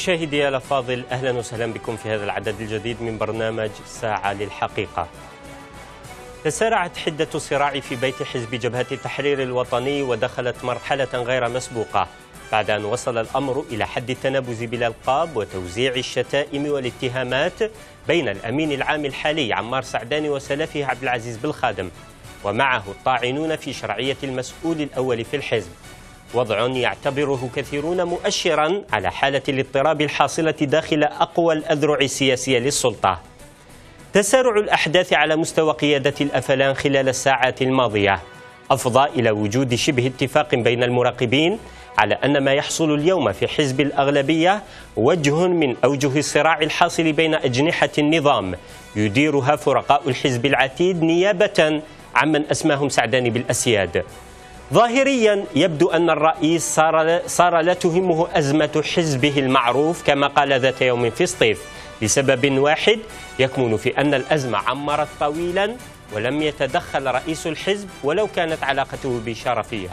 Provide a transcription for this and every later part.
مشاهدي الأفاضل أهلا وسهلا بكم في هذا العدد الجديد من برنامج ساعة للحقيقة تسارعت حدة الصراع في بيت حزب جبهة التحرير الوطني ودخلت مرحلة غير مسبوقة بعد أن وصل الأمر إلى حد التنابز بالألقاب وتوزيع الشتائم والاتهامات بين الأمين العام الحالي عمار سعدان وسلفه عبد العزيز بالخادم ومعه الطاعنون في شرعية المسؤول الأول في الحزب وضع يعتبره كثيرون مؤشرا على حالة الاضطراب الحاصلة داخل أقوى الأذرع السياسية للسلطة تسارع الأحداث على مستوى قيادة الأفلان خلال الساعات الماضية أفضى إلى وجود شبه اتفاق بين المراقبين على أن ما يحصل اليوم في حزب الأغلبية وجه من أوجه الصراع الحاصل بين أجنحة النظام يديرها فرقاء الحزب العتيد نيابة عمن أسماهم سعدان بالأسياد ظاهريا يبدو أن الرئيس صار, صار لا تهمه أزمة حزبه المعروف كما قال ذات يوم في الصيف لسبب واحد يكمن في أن الأزمة عمرت طويلا ولم يتدخل رئيس الحزب ولو كانت علاقته بشرفية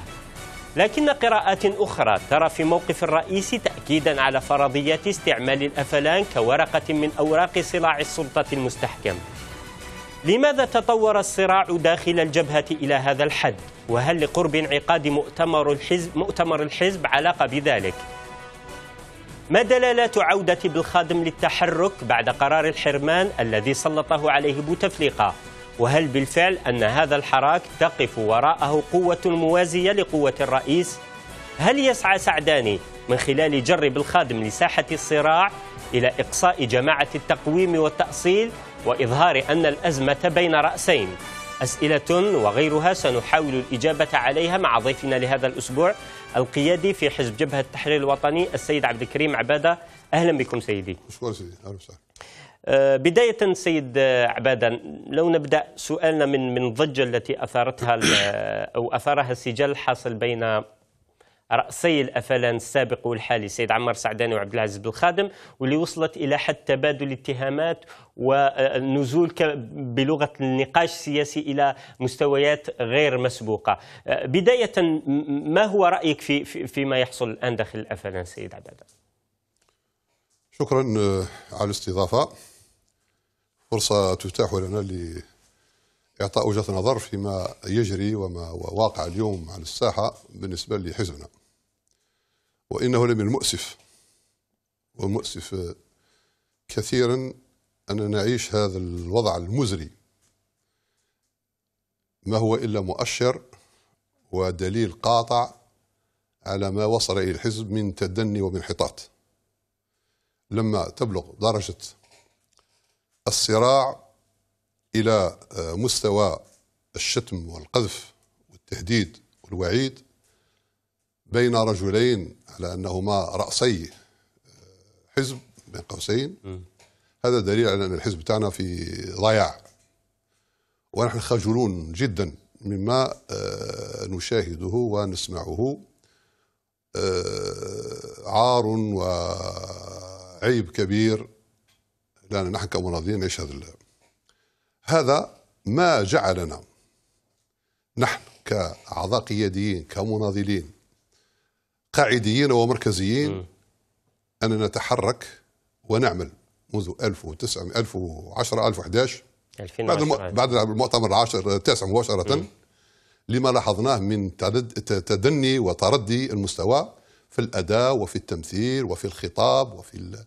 لكن قراءات أخرى ترى في موقف الرئيس تأكيدا على فرضية استعمال الأفلان كورقة من أوراق صراع السلطة المستحكم لماذا تطور الصراع داخل الجبهة إلى هذا الحد؟ وهل لقرب انعقاد مؤتمر الحزب مؤتمر الحزب علاقة بذلك؟ ما دلالات عودة بالخادم للتحرك بعد قرار الحرمان الذي سلطه عليه بوتفليقة؟ وهل بالفعل أن هذا الحراك تقف وراءه قوة موازية لقوة الرئيس؟ هل يسعى سعداني من خلال جر الخادم لساحة الصراع إلى إقصاء جماعة التقويم والتأصيل وإظهار أن الأزمة بين رأسين؟ أسئلة وغيرها سنحاول الإجابة عليها مع ضيفنا لهذا الأسبوع القيادي في حزب جبهة التحرير الوطني السيد عبد الكريم عبادة أهلا بكم سيدي مشكور سيدي أهلا وسهلا آه، بداية سيد عبادة لو نبدأ سؤالنا من من الضجة التي أثارتها أو أثارها السجال الحاصل بين رأسي الأفلان السابق والحالي سيد عمار سعداني وعبد العزيز بالخادم واللي وصلت إلى حد تبادل اتهامات ونزول بلغة النقاش السياسي إلى مستويات غير مسبوقة أه، بداية ما هو رأيك في فيما يحصل الآن داخل الأفلان سيد عبادة شكرا أه، على الاستضافة فرصة تتاح لنا إعطاء وجهة نظر فيما يجري وما واقع اليوم على الساحة بالنسبة لحزبنا وإنه لمن المؤسف ومؤسف كثيرا أن نعيش هذا الوضع المزري ما هو إلا مؤشر ودليل قاطع على ما وصل إليه الحزب من تدني وانحطاط. لما تبلغ درجة الصراع الى آه، مستوى الشتم والقذف والتهديد والوعيد بين رجلين على انهما راسي آه، حزب بين قوسين هذا دليل على ان الحزب تاعنا في ضياع ونحن خجلون جدا مما آه، نشاهده ونسمعه عار وعيب كبير لان نحن كمناضلين نعيش هذا هذا ما جعلنا نحن كأعضاء قياديين كمناضلين قاعديين ومركزيين أن نتحرك ونعمل منذ 1900 1010 1011 بعد بعد المؤتمر العاشر التاسع مباشرة م. لما لاحظناه من تد... تدني وتردي المستوى في الأداء وفي التمثيل وفي الخطاب وفي الـ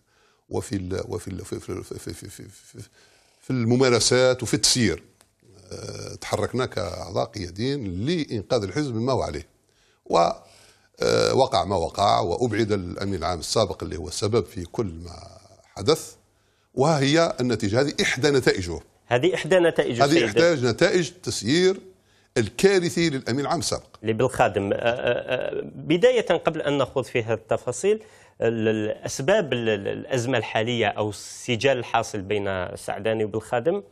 وفي الـ وفي ال... في... في... في... في... في... في... في الممارسات وفي التسيير آه، تحركنا كأعضاء قياديين لإنقاذ الحزب مما هو عليه ووقع آه، ما وقع وأبعد الأمين العام السابق اللي هو السبب في كل ما حدث وهي النتيجة هذه إحدى نتائجه هذه إحدى نتائج هذه إحدى نتائج تسيير الكارثي للأمين العام السابق لبالخادم آه، بداية قبل أن نخوض في هذه التفاصيل الأسباب الأزمة الحالية أو السجال الحاصل بين السعداني وبالخادم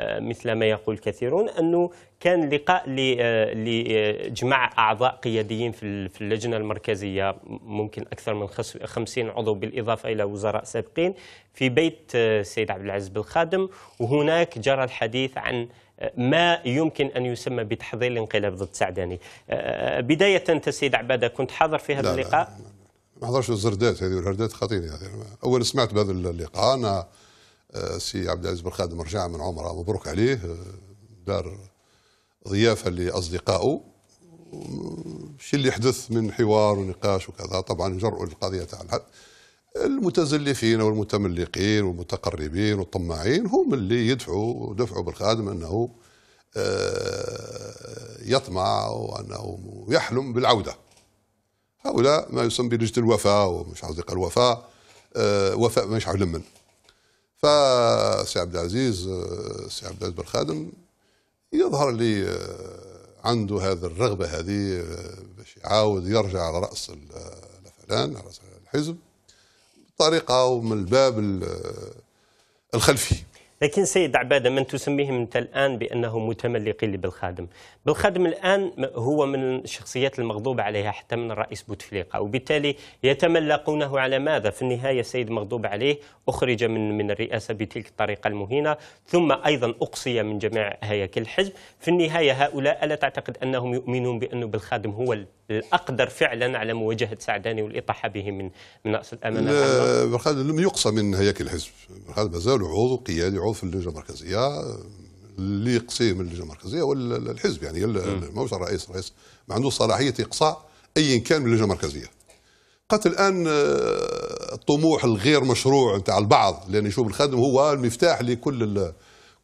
آه، مثل ما يقول كثيرون أنه كان لقاء آه، لجمع أعضاء قياديين في اللجنة المركزية ممكن أكثر من 50 عضو بالإضافة إلى وزراء سابقين في بيت السيد آه، عبد العزيز بالخادم وهناك جرى الحديث عن ما يمكن أن يسمى بتحضير الانقلاب ضد سعداني بداية أنت سيد عبادة كنت حاضر في هذا اللقاء لا لا. ما حضرش الزردات هذه والهردات خطيره هذه اول سمعت بهذا اللقاء انا آه، سي عبد العزيز بن خادم رجع من عمره مبروك عليه آه، دار ضيافه لاصدقائه الشيء اللي حدث من حوار ونقاش وكذا طبعا جرؤوا للقضيه تاع الحد المتزلفين والمتملقين والمتقربين والطماعين هم اللي يدفعوا دفعوا بالخادم انه آه، يطمع وانه يحلم بالعوده هؤلاء ما يسمى بلجنه الوفاء ومش عاوز يقال وفاء آه وفاء مش عارف لمن فسي عبد العزيز آه، سي عبد العزيز بن خادم يظهر لي آه، عنده هذه الرغبه هذه آه، باش يعاود يرجع على راس الفلان على راس الحزب بطريقه ومن الباب الخلفي لكن سيد عبادة من تسميهم أنت الآن بأنه متملقين بالخادم بالخادم الآن هو من الشخصيات المغضوب عليها حتى من الرئيس بوتفليقة وبالتالي يتملقونه على ماذا في النهاية السيد مغضوب عليه أخرج من من الرئاسة بتلك الطريقة المهينة ثم أيضا أقصي من جميع هياكل الحزب في النهاية هؤلاء ألا تعتقد أنهم يؤمنون بأنه بالخادم هو الأقدر فعلا على مواجهة سعداني والإطاحة به من من رأس الأمانة برخال لم يقصى من هياكل الحزب برخال مازال عضو قيادي عضو في اللجنة المركزية اللي يقصيه من اللجنة المركزية الحزب يعني ماهوش الرئيس الرئيس ما عندوش صلاحية إقصاء أيا كان من اللجنة المركزية قالت الان آه، الطموح الغير مشروع نتاع البعض لان يشوف الخادم هو المفتاح لكل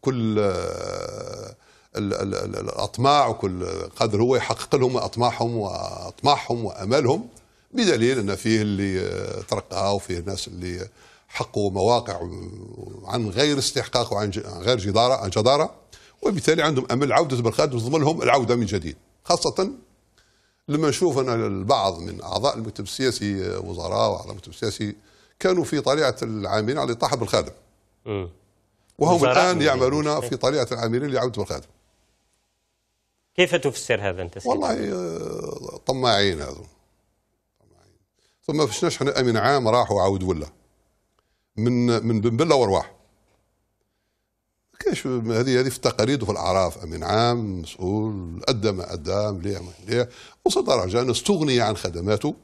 كل آه، الاطماع وكل قدر هو يحقق لهم اطماعهم واطماعهم وامالهم بدليل ان فيه اللي ترقى وفيه الناس اللي حقوا مواقع عن غير استحقاق وعن غير جداره عن جداره وبالتالي عندهم امل عوده بالخارج وتضمن لهم العوده من جديد خاصه لما نشوف انا البعض من اعضاء المكتب السياسي وزراء واعضاء المكتب السياسي كانوا في طليعه العاملين على طاحب الخادم وهم الان يعني يعملون في طليعه العاملين لعوده بالخادم كيف تفسر هذا أنت سيدي؟ والله آه، طماعين هذو طماعين ثم فشناش حنا أمين عام راح وعاود ولا من من بلا وارواح كاش هذه هذه في التقاليد وفي الاعراف امين عام مسؤول ادى ما ادى مليح ما مليح وصل درجه انه استغني عن خدماته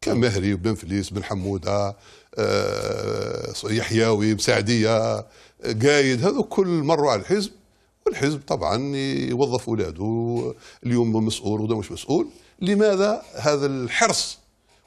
كمهري وبن فليس بن حموده آه، يحياوي مساعديه قايد هذو كل مروا على الحزب والحزب طبعا يوظف اولاده اليوم مسؤول وده مش مسؤول لماذا هذا الحرص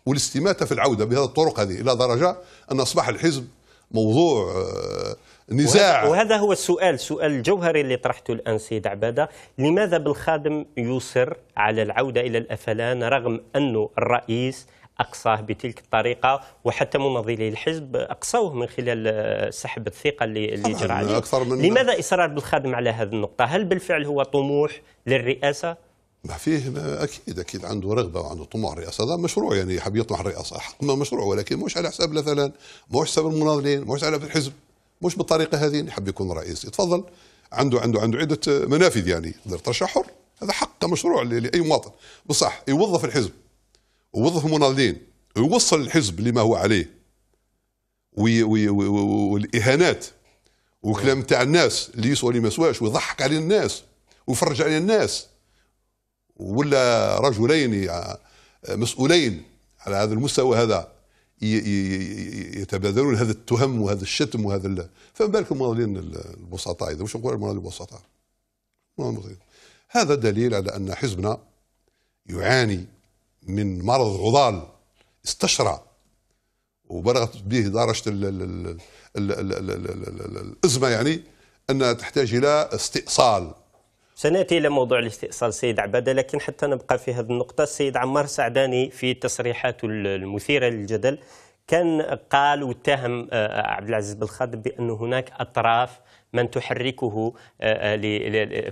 والاستماته في العوده بهذه الطرق هذه الى درجه ان اصبح الحزب موضوع آه، نزاع وهذا هو السؤال سؤال الجوهري اللي طرحته الان سيد عباده لماذا بالخادم يصر على العوده الى الافلان رغم انه الرئيس أقصاه بتلك الطريقة وحتى مناضلي الحزب أقصوه من خلال آه، سحب الثقة اللي, اللي جرى عليه أكثر من لماذا إصرار بالخادم على هذه النقطة هل بالفعل هو طموح للرئاسة ما فيه ما اكيد اكيد عنده رغبه وعنده طموح الرئاسه هذا مشروع يعني يحب يطمح الرئاسه حق مشروع ولكن مش على حساب مثلا مش حساب المناضلين مش على الحزب مش بالطريقه هذه يحب يكون رئيس يتفضل عنده عنده عنده عده منافذ يعني يقدر ترشح حر هذا حق مشروع لاي مواطن بصح يوظف الحزب ووظف مناضلين ويوصل الحزب لما هو عليه وي وي وي والاهانات وكلام تاع الناس اللي يسوى اللي ما سواش ويضحك على الناس ويفرج على الناس ولا رجلين مسؤولين على هذا المستوى هذا يتبادلون هذا التهم وهذا الشتم وهذا فما بالك المناضلين البسطاء اذا واش نقول المناضلين البسطاء هذا دليل على ان حزبنا يعاني من مرض عضال استشرى وبلغت به درجه الازمه يعني انها تحتاج الى استئصال سناتي الى موضوع الاستئصال سيد عباده لكن حتى نبقى في هذه النقطه السيد عمار سعداني في تصريحاته المثيره للجدل كان قال واتهم عبد العزيز بالخاطب بان هناك اطراف من تحركه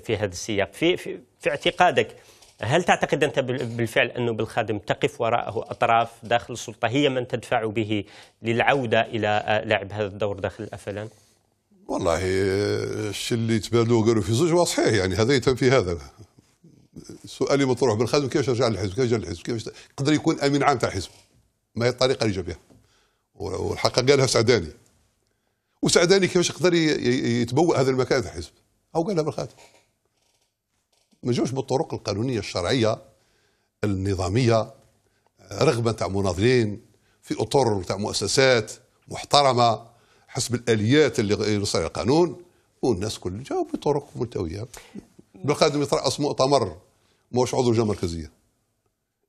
في هذا السياق في في, في اعتقادك هل تعتقد أنت بالفعل أنه بالخادم تقف وراءه أطراف داخل السلطة هي من تدفع به للعودة إلى آه، لعب هذا الدور داخل الأفلام؟ والله آه، الشيء اللي تبادلوا قالوا في زوج صحيح يعني هذا يتم في هذا سؤالي مطروح بالخادم كيفاش رجع للحزب كيفاش رجع للحزب كيفاش يقدر يكون امين عام تاع الحزب ما هي الطريقه اللي جا بها والحق قالها سعداني وسعداني كيفاش يقدر يتبوأ هذا المكان تاع الحزب او قالها بالخادم ما جوش بالطرق القانونيه الشرعيه النظاميه رغبه تاع مناضلين في اطر تاع مؤسسات محترمه حسب الاليات اللي عليها القانون والناس كل جاوا بطرق ملتويه بالخادم يترأس مؤتمر موش عضو جهة مركزيه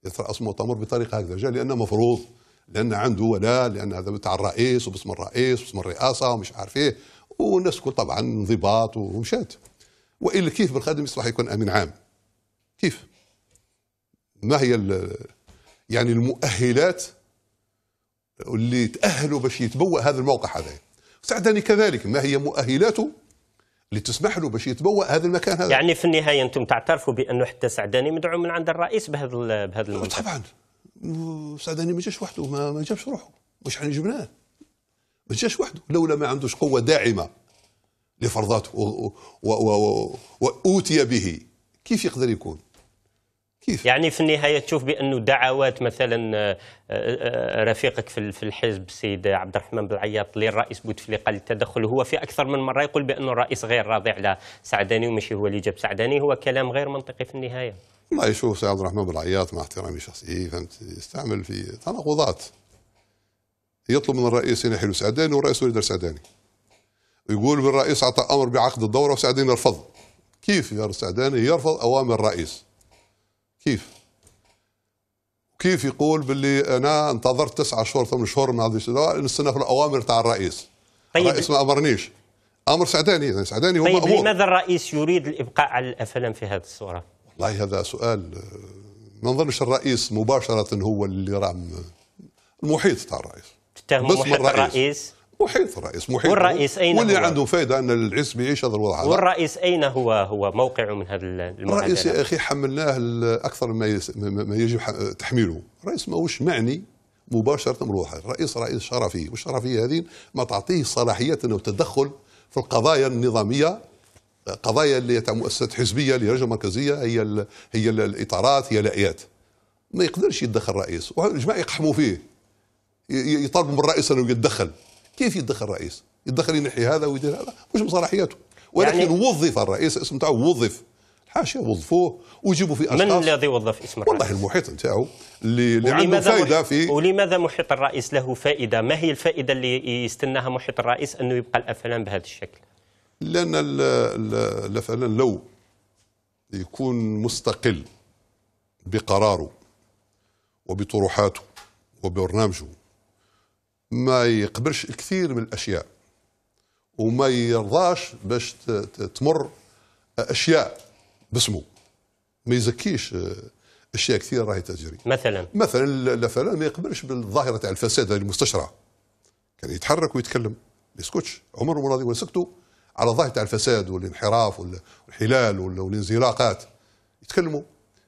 يترأس مؤتمر بطريقه هكذا جاء لانه مفروض لان عنده ولاء لان هذا تاع الرئيس وباسم الرئيس وباسم الرئاسه ومش عارف ايه والناس كل طبعا انضباط ومشات والا كيف بالخادم يصبح يكون امين عام كيف ما هي يعني المؤهلات اللي تاهلوا باش يتبوأ هذا الموقع هذا سعداني كذلك ما هي مؤهلاته اللي تسمح له باش يتبوأ هذا المكان هذا يعني في النهايه انتم تعترفوا بانه حتى سعداني مدعوم من عند الرئيس بهذا بهذا المنطقة. طبعا سعداني ما جاش وحده ما, جابش روحه واش احنا جبناه نعم. ما جاش وحده لولا ما عندوش قوه داعمه لفرضاته وأوتي به كيف يقدر يكون كيف؟ يعني في النهاية تشوف بأنه دعوات مثلا آه، آه، آه، رفيقك في الحزب السيد عبد الرحمن بالعياط للرئيس بوتفليقة للتدخل هو في أكثر من مرة يقول بأنه الرئيس غير راضي على سعداني وماشي هو اللي جاب سعداني هو كلام غير منطقي في النهاية ما يشوف سيد عبد الرحمن بالعياط مع احترامي شخصي فهمت يستعمل في تناقضات يطلب من الرئيس أن يحل سعداني والرئيس يريد سعداني يقول بالرئيس أعطى أمر بعقد الدورة وسعدين يرفض كيف يا سعداني يرفض أوامر الرئيس كيف كيف يقول باللي انا انتظرت تسعة شهور ثمان شهور ما غاديش نستنى في الاوامر تاع الرئيس طيب الرئيس ما امرنيش امر سعداني يعني سعداني هو طيب لماذا الرئيس يريد الابقاء على الافلام في هذه الصوره؟ والله هذا سؤال آه، ما نظنش الرئيس مباشره هو اللي راه المحيط تاع الرئيس تتهم محيط الرئيس, الرئيس محيط الرئيس محيط والرئيس أين واللي هو؟ عنده فائده ان العز بيعيش هذا الوضع هذا والرئيس اين هو هو موقعه من هذا المعادله؟ الرئيس يا اخي حملناه اكثر ما يجب تحميله، الرئيس ماهوش معني مباشره بالوضع، الرئيس رئيس شرفي والشرفيه هذه ما تعطيه صلاحيات انه تدخل في القضايا النظاميه قضايا اللي تاع مؤسسات حزبيه اللجنه المركزيه هي الـ هي الـ الاطارات هي الايات ما يقدرش يتدخل الرئيس والجماعه يقحموا فيه يطالبوا من الرئيس انه يتدخل كيف يدخل الرئيس؟ يدخل ينحي هذا ويدير هذا مش بصلاحيته يعني ولكن يعني وظف الرئيس اسم تاعو وظف حاشا وظفوه وجيبوا في اشخاص من الذي وظف اسم الرئيس؟ والله المحيط نتاعو اللي, اللي عنده فائده في ولماذا محيط الرئيس له فائده؟ ما هي الفائده اللي يستناها محيط الرئيس انه يبقى الافلام بهذا الشكل؟ لان الافلام لو يكون مستقل بقراره وبطروحاته وبرنامجه ما يقبلش الكثير من الاشياء وما يرضاش باش تمر اشياء باسمه ما يزكيش آه، اشياء كثيره راهي تجري مثلا مثلا لا ما يقبلش بالظاهره تاع الفساد المستشرى كان يتحرك ويتكلم ما يسكتش عمره ما راضي ولا سكتوا على الظاهره تاع الفساد والانحراف والحلال والانزلاقات يتكلموا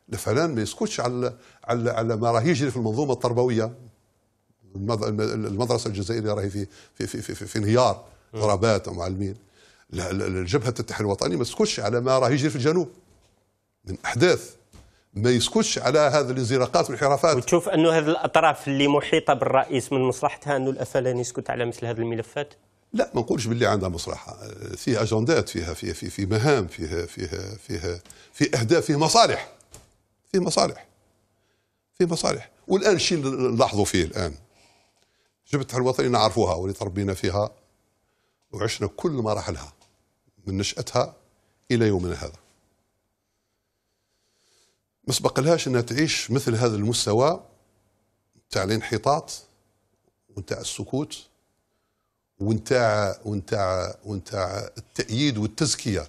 لفلان ما يسكتش على على على ما راه يجري في المنظومه التربويه المدرسه الجزائريه راهي في في في في, في انهيار ضربات ومعلمين جبهه التحرير الوطني ما تسكتش على ما راه يجري في الجنوب من احداث ما يسكتش على هذه الانزلاقات والانحرافات وتشوف انه هذه الاطراف اللي محيطه بالرئيس من مصلحتها انه الافلان يسكت على مثل هذه الملفات لا ما نقولش باللي عندها مصلحه فيه اجندات فيها في في في مهام فيها فيها فيها في اهداف فيه مصالح فيه مصالح فيه مصالح والان الشيء نلاحظوا فيه الان جبتها الوطني نعرفوها واللي تربينا فيها وعشنا كل مراحلها من نشأتها إلى يومنا هذا ما سبقلهاش أنها تعيش مثل هذا المستوى تاع الانحطاط ونتاع السكوت ونتاع ونتاع ونتاع التأييد والتزكية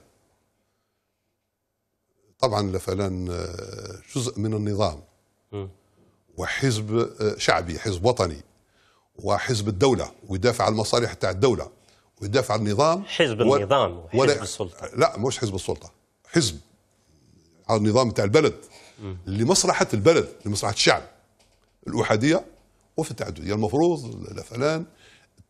طبعا لفلان آه، جزء من النظام وحزب آه، شعبي حزب وطني وحزب الدولة ويدافع عن المصالح تاع الدولة ويدافع عن النظام حزب و... النظام وحزب ولا... السلطة لا مش حزب السلطة حزب على النظام تاع البلد م. لمصلحة البلد لمصلحة الشعب الأحادية وفي التعددية يعني المفروض الأفلان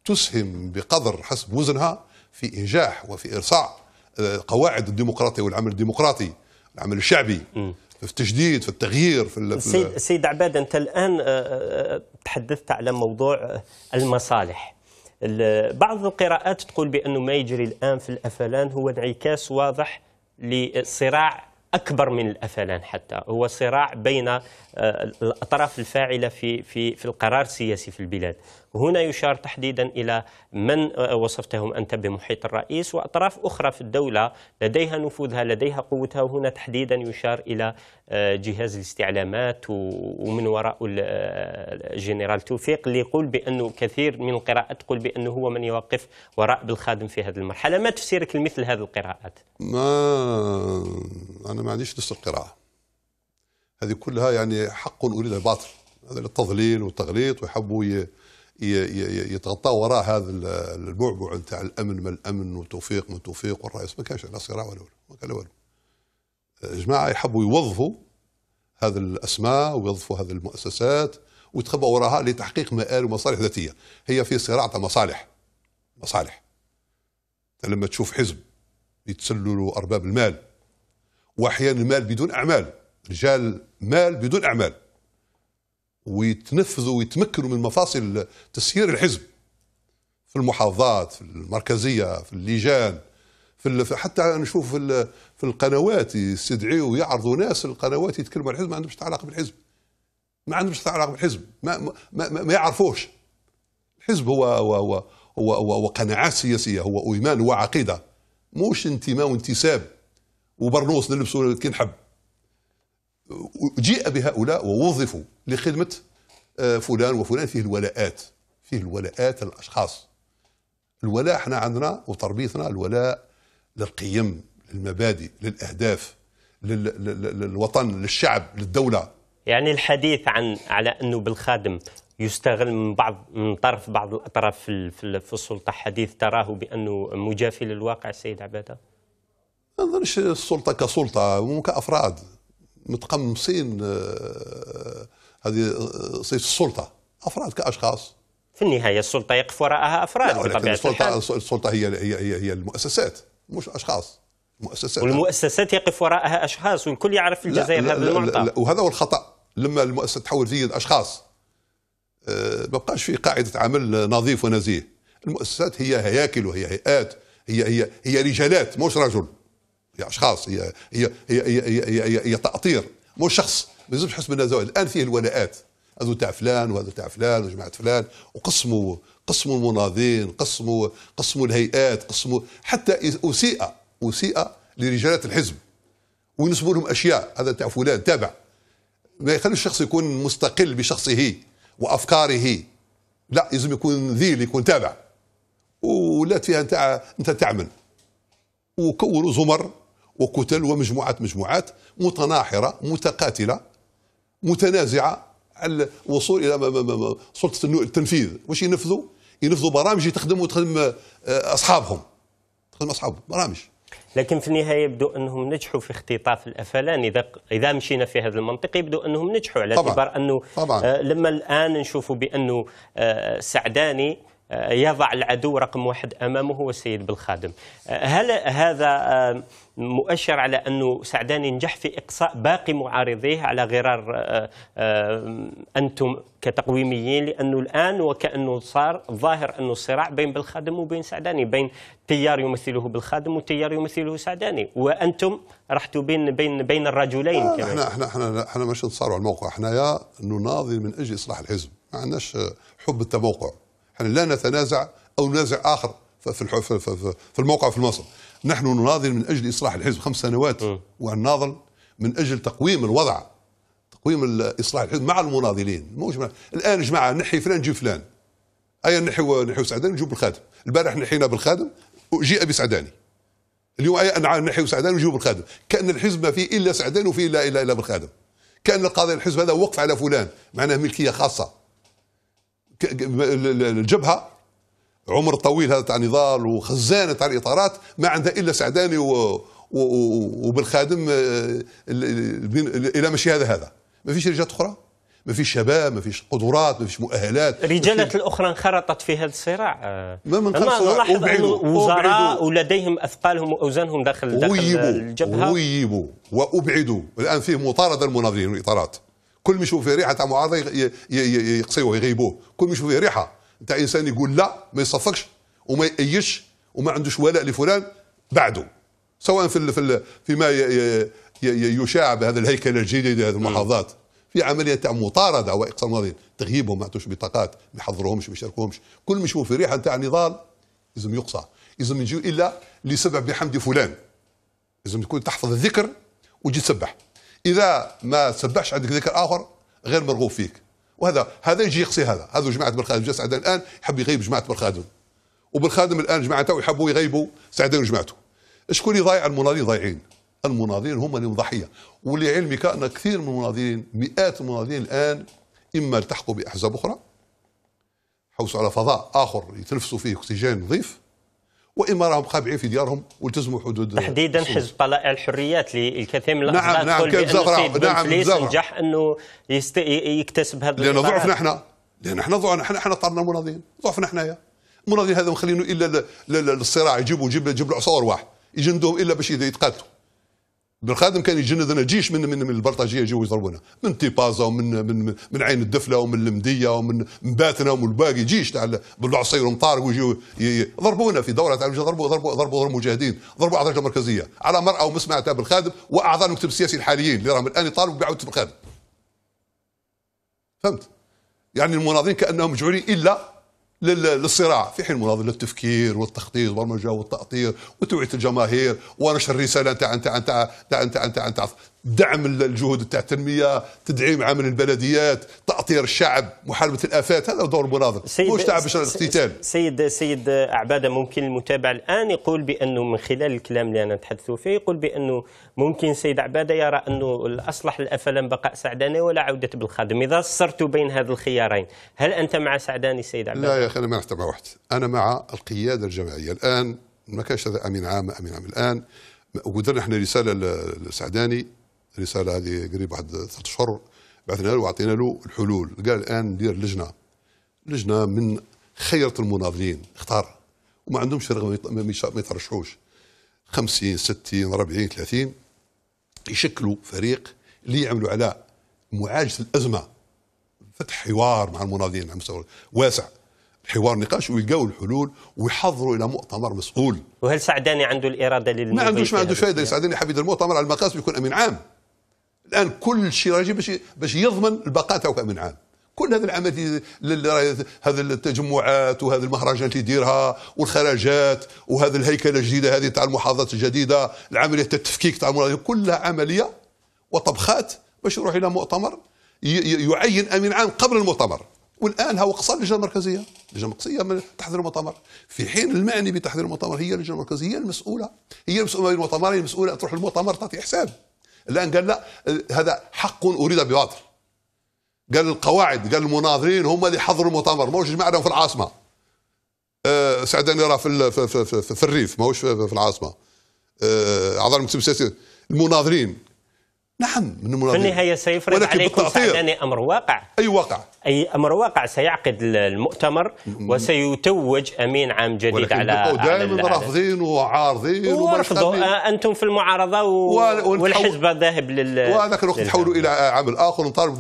تسهم بقدر حسب وزنها في إنجاح وفي إرصاع آه، قواعد الديمقراطية والعمل الديمقراطي العمل الشعبي م. في التجديد في التغيير في السيد سيد عباد انت الان آه، آه، تحدثت على موضوع آه، المصالح بعض القراءات تقول بانه ما يجري الان في الافلان هو انعكاس واضح لصراع اكبر من الافلان حتى هو صراع بين الاطراف الفاعله في في في القرار السياسي في البلاد هنا يشار تحديدا إلى من وصفتهم أنت بمحيط الرئيس وأطراف أخرى في الدولة لديها نفوذها لديها قوتها وهنا تحديدا يشار إلى آه، جهاز الاستعلامات ومن وراء الجنرال آه، توفيق اللي يقول بأنه كثير من القراءات تقول بأنه هو من يوقف وراء بالخادم في هذه المرحلة ما تفسيرك لمثل هذه القراءات؟ ما أنا ما عنديش نفس القراءة هذه كلها يعني حق أريد باطل هذا التضليل والتغليط ويحبوا ي... يتغطى وراء هذا البعبع بتاع الامن ما الامن وتوفيق ما توفيق والرئيس ما كانش لا صراع ولا ما كان ولا جماعه يحبوا يوظفوا هذه الاسماء ويوظفوا هذه المؤسسات ويتخبوا وراها لتحقيق مآل ومصالح ذاتيه هي في صراع تاع مصالح مصالح لما تشوف حزب يتسللوا ارباب المال واحيانا المال بدون اعمال رجال مال بدون اعمال ويتنفذوا ويتمكنوا من مفاصل تسيير الحزب في المحافظات في المركزيه في اللجان في حتى نشوف في, في القنوات يستدعيوا ويعرضوا ناس القنوات يتكلموا عن الحزب ما عندهمش علاقه بالحزب ما عندهمش علاقه بالحزب ما ما, ما, ما يعرفوش الحزب هو هو هو هو, هو, هو قناعات سياسيه هو ايمان هو عقيده موش انتماء وانتساب وبرنوس نلبسه كي نحب جيء بهؤلاء ووظفوا لخدمة آه، فلان وفلان فيه الولاءات فيه الولاءات الأشخاص الولاء احنا عندنا وتربيتنا الولاء للقيم للمبادئ للأهداف للوطن للشعب للدولة يعني الحديث عن على أنه بالخادم يستغل من بعض من طرف بعض الاطراف في, في السلطه حديث تراه بانه مجافي للواقع السيد عباده؟ ما نظنش السلطه كسلطه كافراد متقمصين آه، هذه صيغه السلطه افراد كاشخاص في النهايه السلطه يقف وراءها افراد بطبيعه السلطه الحال. السلطه هي هي هي, هي المؤسسات مش اشخاص مؤسسات والمؤسسات يقف وراءها اشخاص والكل يعرف في الجزائر هذا المعطى وهذا هو الخطا لما المؤسسه تحول فيه اشخاص آه، ما بقاش في قاعده عمل نظيف ونزيه المؤسسات هي هياكل وهي هيئات هي هي هي رجالات مش رجل هي اشخاص هي هي هي هي, هي, هي, هي, هي تاطير مو شخص ما لازمش حسب النزوات الان فيه الولاءات هذا تاع فلان وهذا تاع فلان وجماعه فلان وقسموا قسموا المناضين قسموا قسموا الهيئات قسموا حتى اسيء اسيء لرجالات الحزب وينسبوا لهم اشياء هذا تاع فلان تابع ما يخلوش الشخص يكون مستقل بشخصه وافكاره لا لازم يكون ذيل يكون تابع ولات فيها انت انت تعمل وكونوا زمر وكتل ومجموعات مجموعات متناحرة متقاتلة متنازعة على الوصول إلى سلطة التنفيذ واش ينفذوا ينفذوا برامج تخدم وتخدم آه، أصحابهم تخدم أصحابهم برامج لكن في النهايه يبدو انهم نجحوا في اختطاف الافلان اذا اذا مشينا في هذا المنطق يبدو انهم نجحوا على اعتبار انه طبعا. آه لما الان نشوفوا بانه آه سعداني آه، يضع العدو رقم واحد امامه هو السيد بالخادم آه، هل هذا آه، مؤشر على انه سعدان ينجح في اقصاء باقي معارضيه على غرار انتم كتقويميين لانه الان وكانه صار ظاهر انه الصراع بين بالخادم وبين سعداني بين تيار يمثله بالخادم وتيار يمثله سعداني وانتم رحتوا بين بين بين الرجلين آه كمان احنا احنا احنا احنا نتصارعوا على الموقع احنا يا نناضل من اجل اصلاح الحزب ما عندناش حب التموقع يعني لا نتنازع أو ننازع آخر في, في الموقع في مصر نحن نناضل من أجل إصلاح الحزب خمس سنوات ونناضل من أجل تقويم الوضع تقويم إصلاح الحزب مع المناضلين موش مع... الآن جماعة نحي فلان نجيب فلان اي نحي نحي سعداني نجيب الخادم البارح نحينا بالخادم وجيء بسعداني اليوم اي نحي سعداني ونجيب الخادم كأن الحزب ما فيه إلا سعداني وفيه إلا إلا, إلا بالخادم كأن القاضي الحزب هذا وقف على فلان معناه ملكية خاصة الجبهه عمر طويل هذا تاع نضال وخزانه تاع الاطارات ما عندها الا سعداني وبالخادم آه، الى مشي هذا هذا ما فيش رجالات اخرى ما فيش شباب ما فيش قدرات ما فيش مؤهلات الرجالات الاخرى انخرطت في هذا الصراع آه، ما من نلاحظ وزراء ولديهم اثقالهم واوزانهم داخل داخل الجبهه ويبوا وابعدوا الان فيه مطارده المناظرين والاطارات كل ما يشوف فيه ريحه تاع معارضه يقصيوه يغيبوه كل ما يشوف فيه ريحه تاع انسان يقول لا ما يصفقش وما يأيش وما عندوش ولاء لفلان بعده سواء في في فيما يشاع بهذا الهيكل الجديد هذه المحافظات في عمليه تاع مطارده واقصاء المواطنين تغييبهم ما عندوش بطاقات ما يحضروهمش ما يشاركوهمش كل ما يشوف في ريحه تاع نضال لازم يقصى لازم يجيو الا لسبب بحمد فلان لازم تكون تحفظ الذكر وتجي تسبح اذا ما سبحش عندك ذكر اخر غير مرغوب فيك وهذا هذا يجي يقصي هذا هذا جماعه بن خادم سعدان الان يحب يغيب جماعه بن خادم وبن خادم الان جماعته يحبوا يغيبوا سعدان وجماعته شكون اللي ضايع المناضلين ضايعين المناضلين هم اللي ضحيه ولعلمك ان كثير من المناضلين مئات المناضلين الان اما التحقوا باحزاب اخرى حوسوا على فضاء اخر يتنفسوا فيه اكسجين نظيف واما راهم خابعين في ديارهم والتزموا حدود تحديدا حزب طلائع الحريات اللي الكثير من نعم نعم كان زغرة نعم زغرة نجح انه يست... يكتسب هذا لان ضعفنا احنا لان احنا ضعفنا احنا احنا طرنا المناضلين ضعفنا يا المناضلين هذا مخلينه الا للصراع يجيبوا جيب جيب العصور واحد يجندهم الا باش يتقاتلوا بالخادم كان يجند لنا جيش من من, من البلطجيه يجيو يضربونا من تيبازا ومن من من عين الدفله ومن المديه ومن مباتنا ومن الباقي جيش تاع بالعصير ومطارق ويجيو يضربونا في دوره تاع ضربوا ضربوا ضربوا مجاهدين ضربوا اعضاء المركزيه على مرأة ومسمع تاع بالخادم واعضاء المكتب السياسي الحاليين اللي راهم الان يطالبوا بعوده بالخادم فهمت يعني المناضلين كانهم مجعولين الا للصراع في حين مناضل للتفكير والتخطيط والبرمجه والتاطير وتوعيه الجماهير ونشر الرساله انت انت انت انت انت دعم الجهود تاع التنميه، تدعيم عمل البلديات، تاطير الشعب، محاربه الافات، هذا دور المناظر، مش تعب بشر الاقتتال. سيد سيد عباده ممكن المتابع الان يقول بانه من خلال الكلام اللي انا نتحدث فيه يقول بانه ممكن سيد عباده يرى انه الاصلح الافلام بقاء سعداني ولا عوده بالخادم، اذا صرت بين هذا الخيارين، هل انت مع سعداني سيد عباده؟ لا يا اخي انا ما مع واحد، انا مع القياده الجماعيه، الان ما كانش هذا امين عام امين عام الان ودرنا احنا رساله لسعداني الرساله هذه قريب واحد ثلاث اشهر بعثنا له وعطينا له الحلول قال الان ندير لجنه لجنه من خيره المناضلين اختار وما عندهمش رغبه ما يترشحوش 50 60 40 30 يشكلوا فريق اللي يعملوا على معالجه الازمه فتح حوار مع المناضلين على مستوى واسع حوار نقاش ويلقاو الحلول ويحضروا الى مؤتمر مسؤول وهل سعداني عنده الاراده لل ما عندوش ما عندوش فائده سعداني حبيب المؤتمر على المقاس بيكون امين عام الان كل شيء راجي باش باش يضمن البقاء تاعو كامل عام كل هذه العمليات هذه التجمعات وهذه المهرجانات اللي يديرها والخراجات وهذه الهيكله الجديده هذه تاع المحافظات الجديده العمليه تاع التفكيك تاع كلها عمليه وطبخات باش يروح الى مؤتمر يعين امين عام قبل المؤتمر والان هو قصر اللجنه المركزيه اللجنه المركزيه من تحضير المؤتمر في حين المعني بتحضير المؤتمر هي اللجنه المركزيه هي المسؤوله هي المسؤوله بين المؤتمرين المسؤوله تروح المؤتمر تعطي حساب الان قال لا هذا حق اريد بباطل قال القواعد قال المناظرين هم اللي حضروا المؤتمر ماهوش جماعنا في العاصمه أه سعدان راه في, في, في, في, في الريف ماهوش في, في العاصمه أه اعضاء المكتب السياسي المناظرين نعم من في النهاية سيفرض عليكم بالتأطير. سعداني أمر واقع أي واقع أي أمر واقع سيعقد المؤتمر وسيتوج أمين عام جديد على دائما رافضين وعارضين ورفضوا آه، أنتم في المعارضة و... والحزب ذاهب لل وهذاك الوقت تحولوا إلى عمل آخر ونطالب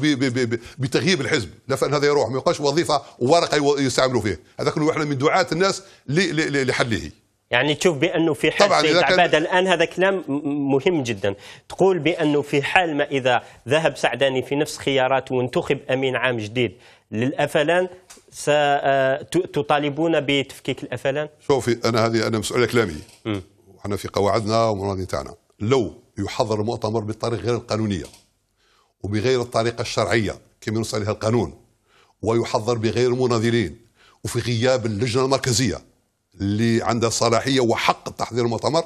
بتغييب الحزب لا هذا يروح ما يبقاش وظيفة ورقة يستعملوا فيه هذاك احنا من دعاة الناس لحله يعني تشوف بانه في حال سيد عباده الان هذا كلام مهم جدا تقول بانه في حال ما اذا ذهب سعداني في نفس خياراته وانتخب امين عام جديد للافلان ستطالبون آه، بتفكيك الافلان؟ شوفي انا هذه انا مسؤول على كلامي وحنا في قواعدنا والمواضيع تاعنا لو يحضر المؤتمر بالطريقه غير القانونيه وبغير الطريقه الشرعيه كما ينص عليها القانون ويحضر بغير المناظرين وفي غياب اللجنه المركزيه اللي عندها صلاحيه وحق تحضير المؤتمر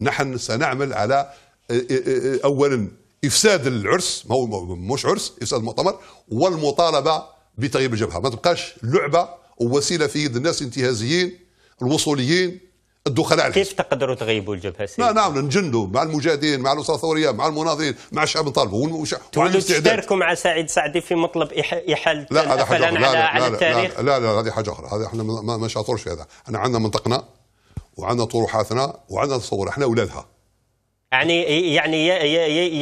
نحن سنعمل على آه، آه، آه، اولا افساد العرس ما هو مش عرس افساد المؤتمر والمطالبه بتغيير الجبهه ما تبقاش لعبه ووسيله في يد الناس انتهازيين الوصوليين الدخلاء كيف تقدروا تغيبوا الجبهه السياسيه؟ نعم نجندوا مع المجاهدين مع الاسره الثوريه مع المناضلين مع الشعب نطالبوا تولوا تشتركوا مع سعيد سعدي في مطلب احاله لا هذا حاجه اخرى لا على لا, التاريخ. لا, لا, لا, لا هذه حاجه اخرى هذا احنا ما نشاطرش في هذا احنا عندنا منطقنا وعندنا طروحاتنا وعندنا تصور احنا اولادها يعني يعني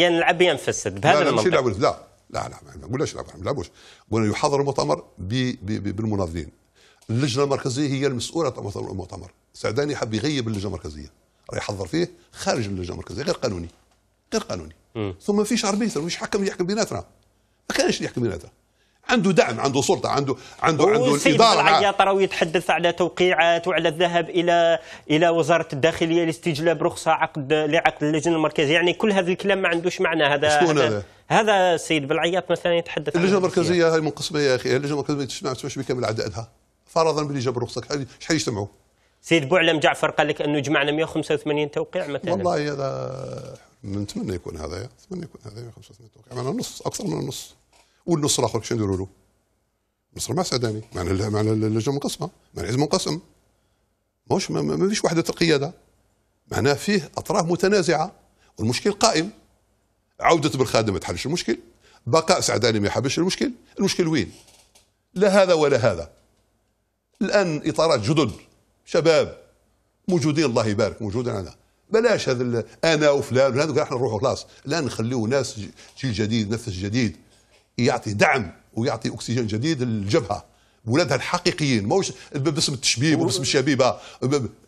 يا نلعب يا نفسد بهذا لا لا لا لا لا ما نقولش لا ما نلعبوش قلنا يحضر المؤتمر بالمناضلين اللجنه المركزيه هي المسؤوله عن المؤتمر السعداني حب يغيب اللجنه المركزيه راه يحضر فيه خارج اللجنه المركزيه غير قانوني غير قانوني م. ثم ما فيش اربيتر مش حكم يحكم بيناتنا ما كانش يحكم بيناتنا عنده دعم عنده سلطه عنده عنده عنده الاداره العياط راه يتحدث على توقيعات وعلى الذهاب الى الى وزاره الداخليه لاستجلاب رخصه عقد لعقد اللجنه المركزيه يعني كل هذا الكلام ما عندوش معنى هذا هذا هذا السيد بالعياط مثلا يتحدث اللجنه المركزيه هاي منقسمه يا اخي اللجنه المركزيه ما تسمعش بكامل عددها فرضا باللي جاب الرخصه شحال يجتمعوا سيد بوعلم جعفر قال لك انه جمعنا 185 توقيع مثلا والله هذا نتمنى يكون هذا نتمنى يكون هذا 185 توقيع معنا نص اكثر من النص والنص الاخر شنو نديروا له؟ مصر ما سعداني معنا معنا اللجنه منقسمه معنا حزب منقسم ماهوش ما فيش وحده القياده معناه فيه اطراف متنازعه والمشكل قائم عوده بالخادم ما تحلش المشكل بقاء سعداني ما يحبش المشكل المشكل وين لا هذا ولا هذا الان اطارات جدد شباب موجودين الله يبارك موجودين انا بلاش هذا انا وفلان هذوك احنا نروحوا خلاص الان نخليه ناس جيل جديد نفس جديد يعطي دعم ويعطي اكسجين جديد للجبهه ولادها الحقيقيين موش باسم التشبيب وباسم الشبيبه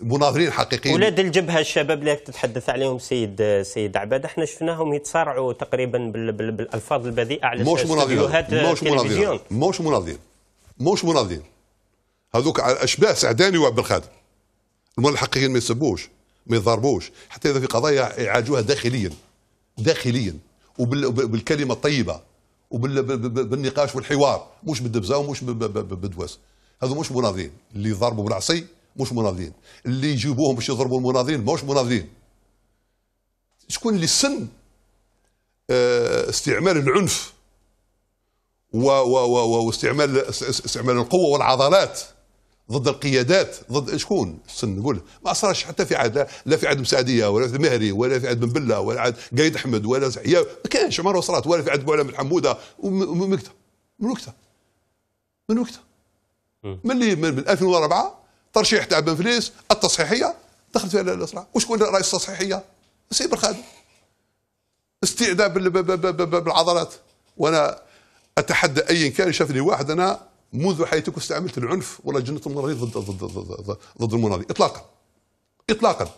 مناظرين حقيقيين ولاد الجبهه الشباب اللي تتحدث عليهم سيد سيد عباد احنا شفناهم يتصارعوا تقريبا بالالفاظ البذيئه على موش مناظرين موش مناظرين موش مناظرين موش مناظرين هذوك اشباه سعداني وعبد القادر الملحقين ما يسبوش ما يضربوش حتى اذا في قضايا يعالجوها داخليا داخليا وبالكلمه الطيبه وبالنقاش والحوار مش بالدبزه ومش بالدواس هذو مش مناضلين اللي يضربوا بالعصي مش مناضلين اللي يجيبوهم باش يضربوا المناضلين مش مناضلين شكون اللي سن آه، استعمال العنف و و و واستعمال استعمال القوه والعضلات ضد القيادات ضد شكون السن نقول ما صارش حتى في عهد لا في عهد مسعديه ولا في مهري ولا في عهد بن بله ولا عهد قايد احمد ولا زحية ما كانش عمر وصلات ولا في عهد بوعلى الحموده ومن وقتها من وقتها من وقتها ملي من, من 2004 ترشيح تاع بن فليس التصحيحيه دخلت فيها الاصلاح وشكون رئيس التصحيحيه؟ سيب بن خالد بالعضلات وانا اتحدى ايا كان شافني واحد انا منذ حياتك استعملت العنف ولا جنة المناضلين ضد ضد ضد, ضد المناضل اطلاقا اطلاقا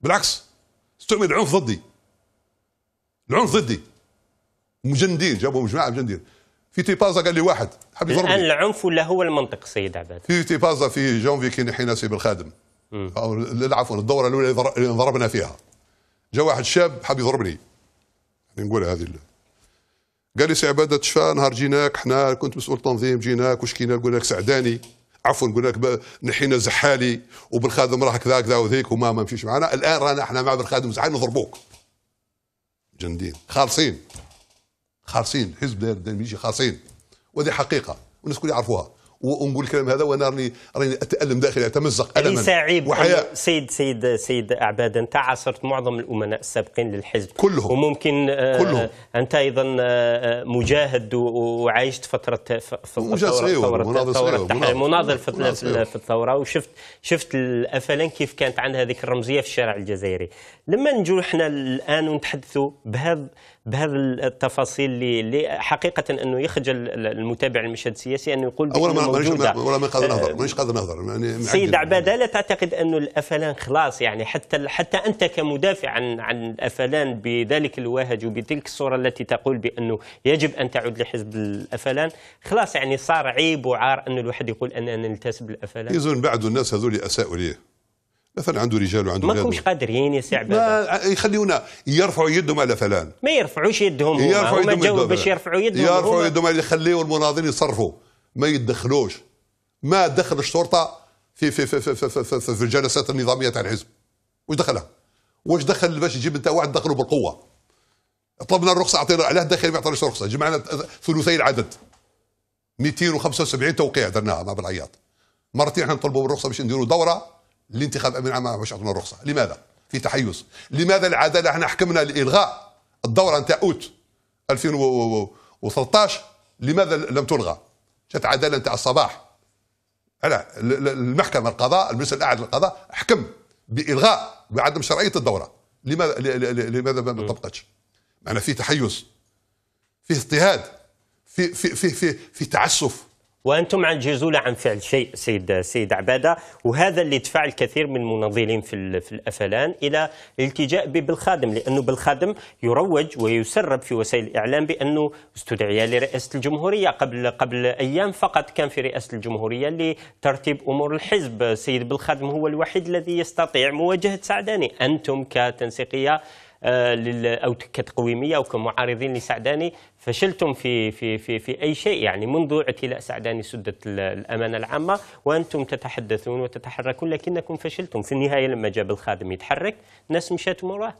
بالعكس استعمل العنف ضدي العنف ضدي مجندين جابوا جماعه مجندين في تيبازا قال لي واحد حب يضربني الان العنف ولا هو المنطق سيد عباد في تيبازا في جونفي كان حين بالخادم او عفوا الدوره الاولى اللي ضربنا فيها جاء واحد شاب حب يضربني يعني نقول هذه قال لي سي عباده شفا نهار جيناك حنا كنت مسؤول تنظيم جيناك وشكينا قلنا لك سعداني عفوا قلنا لك نحينا زحالي وبالخادم راه كذا كذا وذيك وما ما مشيش معنا الان رانا احنا مع بن خادم زحالي نضربوك جندين خالصين خالصين حزب داير يجي خالصين وهذه حقيقه والناس الكل يعرفوها ونقول الكلام هذا وانا راني راني اتالم داخلي اتمزق الما سعيد سيد سيد سيد عباد انت عاصرت معظم الامناء السابقين للحزب كلهم وممكن آه، كلهم انت ايضا آه، آه، مجاهد وعايشت فتره الثوره مناضل في الثوره وشفت شفت الافلام كيف كانت عندها هذيك الرمزيه في الشارع الجزائري لما نجوا احنا الان ونتحدثوا بهذا بهذا التفاصيل اللي, اللي حقيقه انه يخجل المتابع المشهد السياسي انه يقول اولا ما مانيش ما قادر نهضر آه، مانيش قادر نهضر يعني سيد عباده لا تعتقد انه الافلان خلاص يعني حتى حتى انت كمدافع عن عن الافلان بذلك الوهج وبتلك الصوره التي تقول بانه يجب ان تعود لحزب الافلان خلاص يعني صار عيب وعار انه الواحد يقول اننا نلتسب الافلان اذا بعد الناس هذول اساءوا ليه مثلا عنده رجال وعنده ما مش قادرين يا سعد يخليونا يرفعوا يدهم على فلان ما يرفعوش يدهم يرفعوا يدهم جاو باش يرفعوا يدهم يرفعوا يدهم يخليوا المناضلين يصرفوا ما يدخلوش ما دخل الشرطه في في في في, في, في, في, في الجلسات النظاميه تاع الحزب واش دخلها؟ واش دخل باش يجيب انت واحد دخله بالقوه طلبنا الرخصه اعطينا علاه داخل ما يعطيناش رخصه جمعنا ثلثي العدد 275 توقيع درناها مع بالعياط مرتين احنا نطلبوا بالرخصه باش نديروا دوره لانتخاب امين عام باش يعطونا الرخصه لماذا في تحيز لماذا العداله احنا حكمنا لالغاء الدوره نتاع اوت 2013 لماذا لم تلغى جات عداله نتاع الصباح على المحكمه القضاء المجلس الاعلى للقضاء حكم بالغاء بعدم شرعيه الدوره لماذا لماذا ما طبقتش معنا في تحيز في اضطهاد في في في في, في تعسف وانتم عاجزون عن فعل شيء سيد سيد عباده وهذا اللي دفع الكثير من المناضلين في في الافلان الى الالتجاء بالخادم لانه بالخادم يروج ويسرب في وسائل الاعلام بانه استدعي لرئاسه الجمهوريه قبل قبل ايام فقط كان في رئاسه الجمهوريه لترتيب امور الحزب سيد بالخادم هو الوحيد الذي يستطيع مواجهه سعداني انتم كتنسيقيه آه، او كتقويميه او كمعارضين لسعداني فشلتم في في في في اي شيء يعني منذ اعتلاء سعداني سده الامانه العامه وانتم تتحدثون وتتحركون لكنكم فشلتم في النهايه لما جاب الخادم يتحرك الناس مشات وراه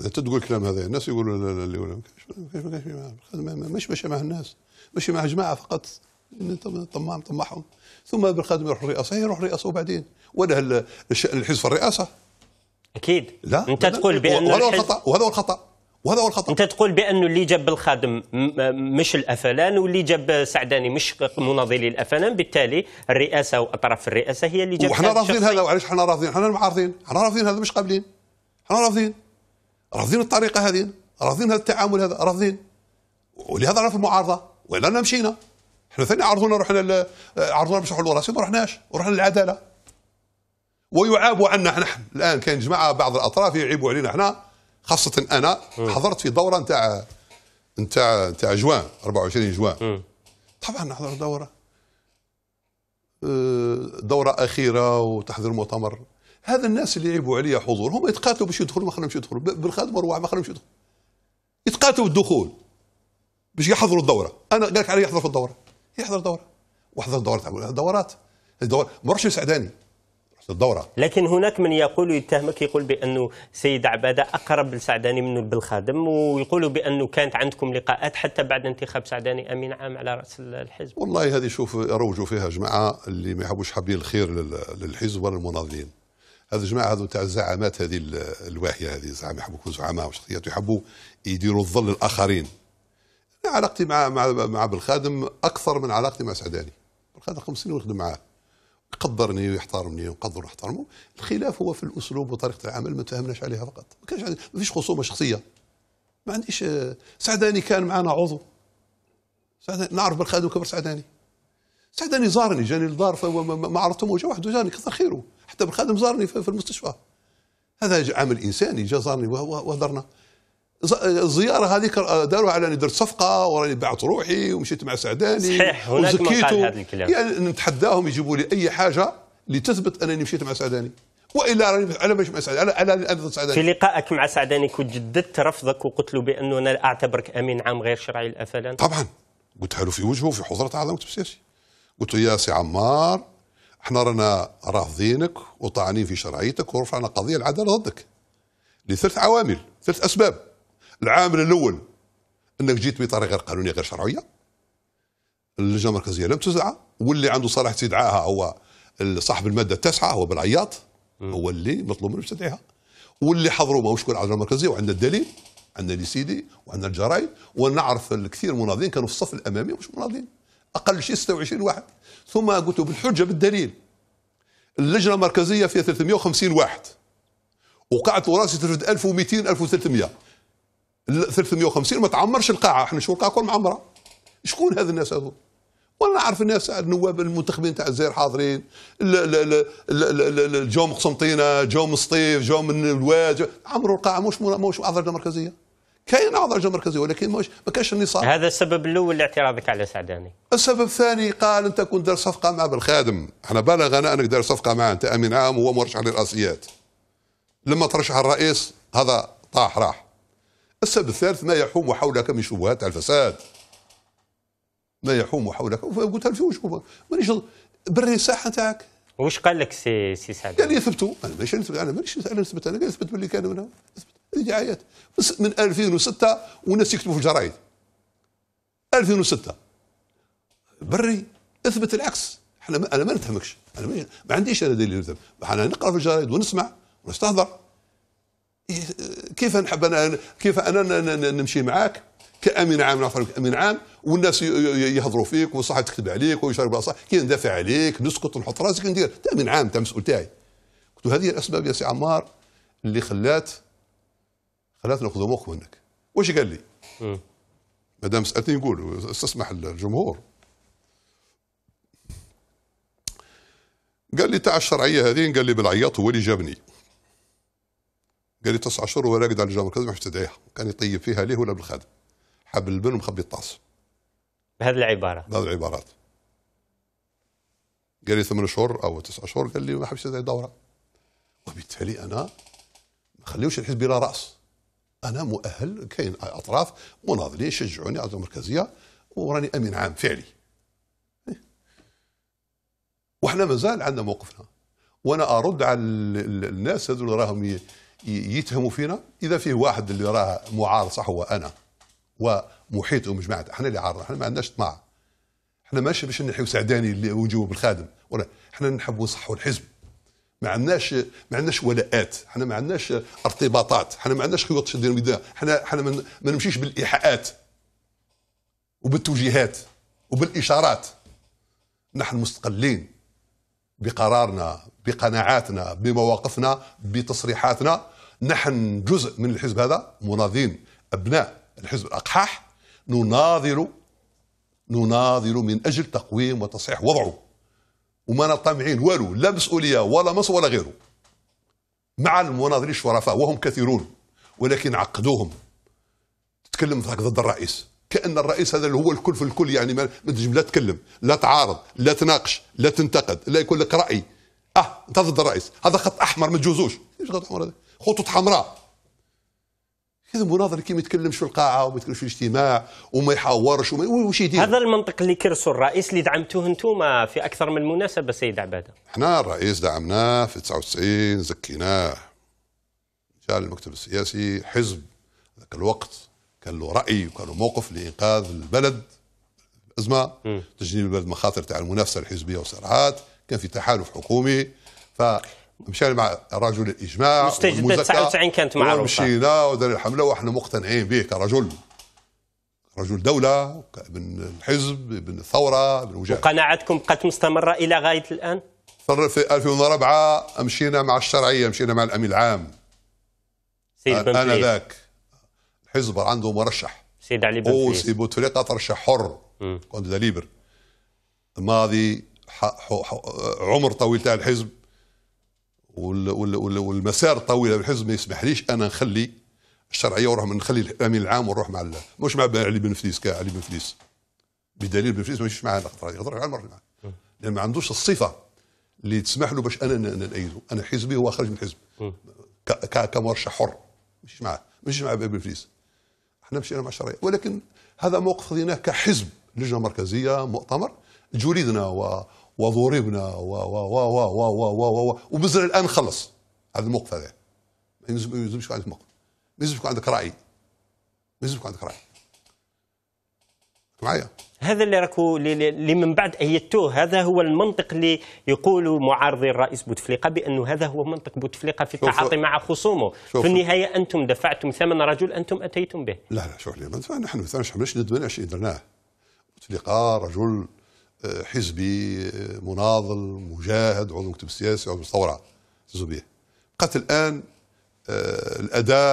اذا تقول الكلام هذا الناس يقولوا لا لا اللي يقولوا مش ماشي مع الناس مشي مع جماعه فقط طمام طمعهم ثم بالخادم يروح الرئاسه يروح الرئاسه وبعدين ولا الحزب في الرئاسه اكيد لا انت تقول بان وهذا هو الخطا وهذا هو الخطا وهذا هو الخطا انت تقول بانه اللي جاب الخادم مش الافلان واللي جاب سعداني مش مناضلي الافلان بالتالي الرئاسه واطراف الرئاسه هي اللي جابت وحنا رافضين هذا وعلاش حنا رافضين حنا المعارضين حنا رافضين هذا مش قابلين حنا رافضين رافضين الطريقه هذه رافضين هذا التعامل هذا رافضين ولهذا رافض في المعارضه والا مشينا احنا ثاني عرضونا رحنا عرضونا باش نحلوا راسنا ما رحناش ورحنا للعداله ويعابوا عنا نحن الان كاين جماعه بعض الاطراف يعيبوا علينا احنا خاصه انا حضرت في دوره نتاع نتاع نتاع جوان 24 جوان طبعا نحضر دوره آه، دوره اخيره وتحضير مؤتمر هذا الناس اللي يعيبوا عليا حضور هم يتقاتلوا باش يدخلوا ما خليهمش يدخلوا بالخادم والرواع ما خليهمش يدخلوا يتقاتلوا الدخول باش يحضروا الدوره انا قال لك علي يحضر في الدوره يحضر دوره وحضر دورات دورات الدورات ما روحش سعداني الدورة لكن هناك من يقول يتهمك يقول بأنه سيد عبادة أقرب لسعداني منه بالخادم ويقول بأنه كانت عندكم لقاءات حتى بعد انتخاب سعداني أمين عام على رأس الحزب والله هذه شوف يروجوا فيها جماعة اللي ما يحبوش حابين الخير للحزب ولا المناضلين هذا الجماعة هذو تاع الزعامات هذه الواهية هذه زعما يحبوا يكونوا زعماء وشخصيات يحبوا يديروا الظل الآخرين علاقتي مع مع مع بالخادم أكثر من علاقتي مع سعداني بالخادم خمس سنين ونخدم معاه قدرني ويحترمني ونقدر نحترمه الخلاف هو في الاسلوب وطريقه العمل ما تفهمناش عليها فقط ما كانش ما فيش خصومه شخصيه ما عنديش آه، سعداني كان معنا عضو سعداني نعرف بالخادم كبر سعداني سعداني زارني جاني للدار ما عرفتهم وجا واحد وجاني كثر خيره حتى بالخادم زارني في المستشفى هذا عمل انساني جا زارني وهدرنا الزياره هذيك آه، داروا على اني درت صفقه وراني بعت روحي ومشيت مع سعداني صحيح هناك يعني نتحداهم يجيبوا لي اي حاجه لتثبت انني مشيت مع سعداني والا راني على مش مع سعداني على على سعداني في لقائك مع سعداني كنت جددت رفضك وقلت له بانه انا اعتبرك امين عام غير شرعي الافلا طبعا قلت له في وجهه في حضره عظمه السياسي قلت له يا سي عمار احنا رانا رافضينك وطاعنين في شرعيتك ورفعنا قضيه العداله ضدك لثلاث عوامل ثلاث اسباب العامل الاول انك جيت بطريقه غير قانونيه غير شرعيه اللجنه المركزيه لم تزعى واللي عنده صلاح استدعائها هو صاحب الماده التاسعه هو بالعياط هو اللي مطلوب منه يستدعيها واللي حضروا ماهوش كل العداله المركزيه وعندنا الدليل عندنا لي سيدي وعندنا الجرايد ونعرف الكثير مناضلين كانوا في الصف الامامي مش مناضلين اقل شيء 26 واحد ثم قلت بالحجه بالدليل اللجنه المركزيه فيها 350 واحد وقعت وراسي ترفد 1200 1300 350 ما تعمرش القاعه احنا شو القاعه كل معمره شكون هذ الناس هذو وانا نعرف الناس النواب المنتخبين تاع الجزائر حاضرين الجو قسنطينه جو سطيف جو من الواد عمرو القاعه مش مش اعضاء مركزيه كاين اعضاء لجنه مركزيه ولكن مش ما كانش النصاب هذا السبب الاول لاعتراضك على سعداني السبب الثاني قال انت كنت دار صفقه مع بالخادم احنا بلغنا انك دار صفقه معه انت امين عام وهو مرشح للرئاسيات لما ترشح الرئيس هذا طاح راح السبب الثالث ما يحوم حولك من شبهات الفساد ما يحوم حولك قلتها في وجهه مانيش بري الساحه نتاعك واش قال لك سي سي سعد؟ قال لي ثبتوا انا مانيش انا مانيش انا نثبت انا قال اثبت باللي كان هنا اثبت دعايات من 2006 والناس يكتبوا في الجرايد 2006 بري اثبت العكس احنا انا ما نتهمكش انا ما عنديش انا دليل انا نقرا في الجرايد ونسمع ونستهضر كيف نحب انا كيف انا نمشي معاك كامين عام نعرف امين عام والناس يهضروا فيك وصح تكتب عليك ويشرب صح كي ندافع عليك نسكت نحط راسك ندير انت امين عام انت مسؤول تاعي قلت له هذه الاسباب يا سي عمار اللي خلات خلات ناخذ موقف منك واش قال لي؟ ما دام سالتني نقول استسمح الجمهور قال لي تاع الشرعيه هذه قال لي بالعياط هو اللي جابني قال لي تسع شهور ولا قد على الجامعه كذا تدعيها كان يطيب فيها ليه ولا بالخادم حب البن ومخبي الطاس بهذه العباره بهذه العبارات قال لي ثمان شهور او تسع شهور قال لي ما حبش تدعي دوره وبالتالي انا ما خليوش الحزب بلا راس انا مؤهل كاين اطراف مناضلين شجعوني على المركزيه وراني امين عام فعلي وحنا مازال عندنا موقفنا وانا ارد على الناس هذول راهم يتهموا فينا اذا فيه واحد اللي راه معار صح هو انا ومحيط ومجمعة احنا اللي عارضين احنا ما عندناش طمع احنا ماشي باش نحيو سعداني اللي وجوه بالخادم ولا احنا نحبوا نصحوا الحزب ما عندناش ما عندناش ولاءات احنا ما عندناش ارتباطات احنا ما عندناش خيوط شدين بيدنا احنا احنا ما نمشيش بالايحاءات وبالتوجيهات وبالاشارات نحن مستقلين بقرارنا بقناعاتنا بمواقفنا بتصريحاتنا نحن جزء من الحزب هذا مناضلين أبناء الحزب الأقحاح نناضل نناضل من أجل تقويم وتصحيح وضعه وما طامعين والو لا مسؤولية ولا مصر ولا غيره مع المناضلين الشرفاء وهم كثيرون ولكن عقدوهم تتكلم ضد الرئيس كان الرئيس هذا اللي هو الكل في الكل يعني ما تجم لا تتكلم لا تعارض لا تناقش لا تنتقد لا يكون لك راي اه انت ضد الرئيس هذا خط احمر ما تجوزوش ايش خط احمر هذا خطوط حمراء كذا مناظر كي ما يتكلمش في القاعه وما يتكلمش في الاجتماع وما يحاورش وما وش يدير هذا المنطق اللي كرسوا الرئيس اللي دعمتوه انتم آه، في اكثر من مناسبه سيد عباده احنا الرئيس دعمناه في 99 زكيناه جاء المكتب السياسي حزب ذاك الوقت كان له راي وكان له موقف لانقاذ البلد الازمه تجنيب البلد مخاطر تاع المنافسه الحزبيه والصراعات كان في تحالف حكومي ف مشينا مع رجل الاجماع مستجد 99 كانت معروفه مشينا ودار الحمله واحنا مقتنعين به كرجل رجل دولة ابن الحزب ابن الثورة من وجهة وقناعتكم بقات مستمرة إلى غاية الآن؟ في 2004 مشينا مع الشرعية مشينا مع الأمين العام سيد آه، بن أنا ذاك الحزب عنده مرشح سيد علي بن سيد بوتفليقة ترشح حر كنت ليبر الماضي عمر طويل تاع الحزب والمسار الطويل الحزب ما يسمحليش انا نخلي الشرعيه ونروح نخلي الامين العام ونروح مع مش مع علي بن فليس علي بن فليس بدليل بن فليس ماشي معاه الخطره يهضر على المره لان ما عندوش الصفه اللي تسمح له باش انا نأيده انا حزبي هو خارج من الحزب كمرشح حر مش معاه مش مع بن فليس احنا مشينا مع الشرعيه ولكن هذا موقف خذيناه كحزب لجنه مركزيه مؤتمر جريدنا و وضربنا و و و و و و و و ومازال الان خلص هذا الموقف هذا ما يلزمش يكون عندك موقف ما يلزمش يكون عندك راي ما يلزمش يكون عندك راي معايا هذا اللي راكو اللي من بعد ايدتوه هذا هو المنطق اللي يقول معارضي الرئيس بوتفليقه بانه هذا هو منطق بوتفليقه في التعاطي مع خصومه في النهايه انتم دفعتم ثمن رجل انتم اتيتم به لا لا شوف لي ما نحن ما على ندمناش درناه بوتفليقه رجل حزبي مناضل مجاهد عضو مكتب سياسي عضو مستورع الزبيه قتل الان آه، الاداء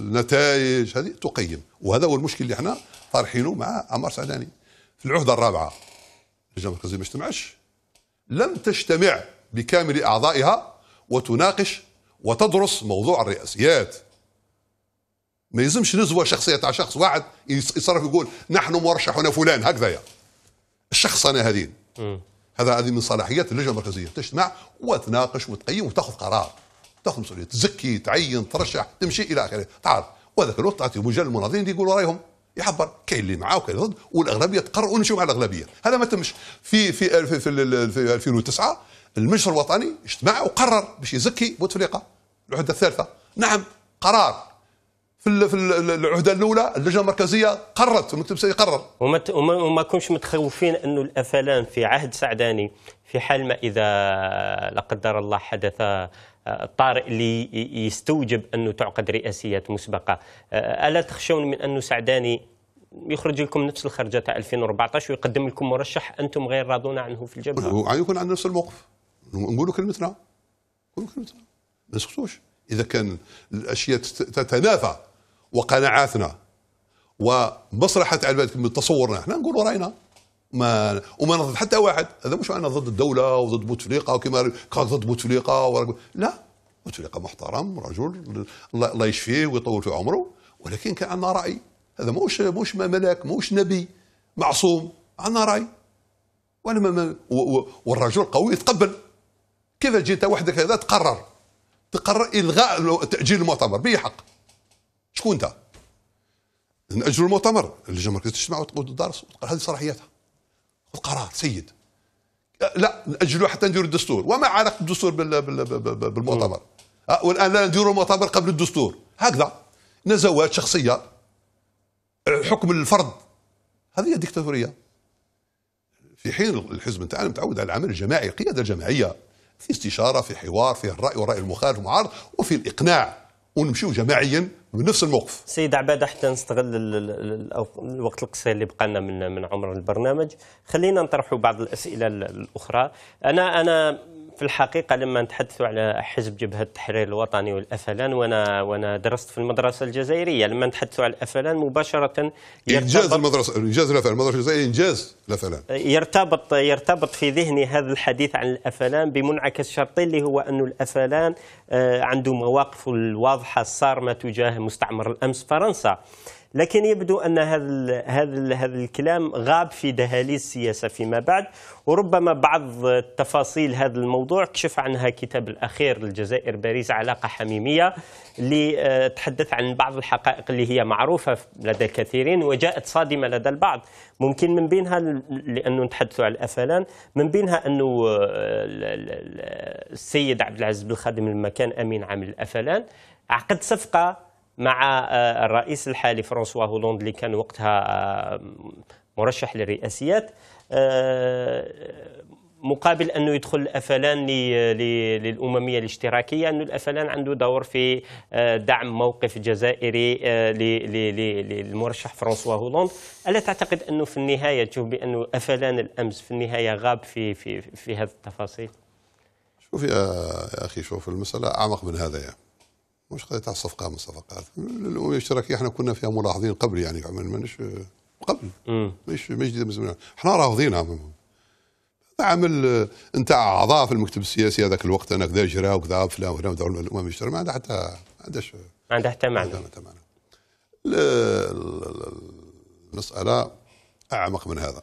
النتائج هذه تقيم وهذا هو المشكل اللي احنا طارحينه مع عمار سعداني في العهده الرابعه اللجنه المركزيه ما اجتمعش لم تجتمع بكامل اعضائها وتناقش وتدرس موضوع الرئاسيات ما يلزمش نزوه شخصيه تاع شخص واحد يصرف يقول نحن مرشحنا فلان هكذا يعني الشخصنه هذه هذا هذه من صلاحيات اللجنه المركزيه تجتمع وتناقش وتقيم وتاخذ قرار تاخذ مسؤوليه تزكي تعين ترشح تمشي الى اخره تعال وهذاك الوقت تعطي مجال المناضلين يقولوا رايهم يعبر كاين اللي معاه وكاين ضد والاغلبيه تقرر ونمشيو مع الاغلبيه هذا ما تمش في في في, في, في 2009 المجلس الوطني اجتمع وقرر باش يزكي بوتفليقه الوحده الثالثه نعم قرار في في العهده الاولى اللجنه المركزيه قررت المكتب السياسي قرر وما وما كنتش متخوفين انه الافلام في عهد سعداني في حال ما اذا لا قدر الله حدث آه، طارئ ليستوجب انه تعقد رئاسيات مسبقه آه، الا تخشون من انه سعداني يخرج لكم نفس الخرجه تاع 2014 ويقدم لكم مرشح انتم غير راضون عنه في الجبهه هو يكون عندنا نفس الموقف نقولوا كلمتنا نقولوا كلمتنا ما نسكتوش اذا كان الاشياء تتنافى وقناعاتنا ومصلحة عبادكم من تصورنا احنا نقول راينا ما وما نضد حتى واحد هذا مش انا ضد الدولة وضد بوتفليقة وكما ضد بوتفليقة ورق... لا بوتفليقة محترم رجل الله يشفيه ويطول في عمره ولكن كان عندنا رأي هذا موش موش ملاك موش نبي معصوم عندنا رأي وانا ما والرجل قوي يتقبل كيف جيت وحدك هذا تقرر تقرر الغاء تاجيل المؤتمر به حق شكون انت؟ نأجلوا المؤتمر اللجنه مركز تجتمع وتقول الدرس هذه صلاحياتها القرار سيد لا نأجلوا حتى نديروا الدستور وما علاقه الدستور بالمؤتمر أه، والان لا نديروا المؤتمر قبل الدستور هكذا نزوات شخصيه حكم الفرد هذه ديكتاتوريه في حين الحزب نتاعنا متعود على العمل الجماعي القياده الجماعيه في استشاره في حوار في الراي والراي المخالف المعارض وفي الاقناع ونمشيو جماعيا بنفس الموقف سيد عباده حتى نستغل الوقت القصير اللي بقى من من عمر البرنامج خلينا نطرحوا بعض الاسئله الاخرى انا انا في الحقيقة لما نتحدثوا على حزب جبهة التحرير الوطني والأفلان وأنا وأنا درست في المدرسة الجزائرية لما نتحدثوا على الأفلان مباشرة إنجاز المدرسة إنجاز الأفلان المدرسة الجزائرية إنجاز الأفلان يرتبط يرتبط في ذهني هذا الحديث عن الأفلان بمنعكس شرطي اللي هو أن الأفلان آه، عنده مواقف الواضحة الصارمة تجاه مستعمر الأمس فرنسا لكن يبدو أن هذا هذا هذا الكلام غاب في دهاليز السياسة فيما بعد وربما بعض تفاصيل هذا الموضوع كشف عنها كتاب الأخير للجزائر باريس علاقة حميمية اللي آه، تحدث عن بعض الحقائق اللي هي معروفة لدى الكثيرين وجاءت صادمة لدى البعض ممكن من بينها لأنه نتحدث على الأفلان من بينها أنه آه، السيد عبد العزيز بن خادم المكان أمين عام الأفلان عقد صفقة مع آه، الرئيس الحالي فرانسوا هولوند اللي كان وقتها آه، مرشح للرئاسيات آه، مقابل انه يدخل الافلان للامميه الاشتراكيه انه الافلان عنده دور في دعم موقف جزائري للمرشح فرانسوا هولوند الا تعتقد انه في النهايه تشوف بانه افلان الامس في النهايه غاب في في في هذه التفاصيل شوف يا اخي شوف المساله اعمق من هذا يعني مش قضيه تاع الصفقه من الصفقات الامم الاشتراكيه احنا كنا فيها ملاحظين قبل يعني مانيش قبل مش مش جديد من احنا رافضينها عمل انت اعضاء في المكتب السياسي هذاك الوقت انا كذا جرا وكذا فلان وفلان ودعوا الامم الاشتراكي ما عندها حتى ما عندهاش ما عندها حتى معنى ما عندها حتى معنى المساله اعمق من هذا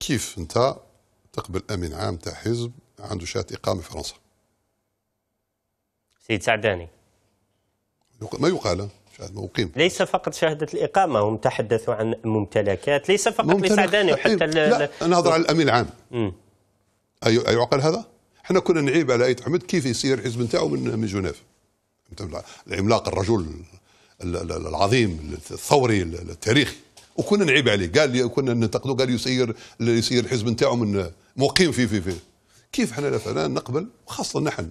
كيف انت تقبل امين عام تاع حزب عنده شهاده اقامه في فرنسا سيد سعداني ما يقال مقيم ليس فقط شهادة الإقامة هم تحدثوا عن ممتلكات ليس فقط ممتلك لسعداني وحتى إيه، لا نهضر على الأمين العام أي أيعقل هذا؟ احنا كنا نعيب على ايت حمد كيف يسير الحزب نتاعو من من جنيف العملاق الرجل العظيم الثوري التاريخي وكنا نعيب عليه قال لي كنا ننتقده قال يسير يسير الحزب نتاعو من مقيم في في في كيف احنا لا نقبل وخاصه نحن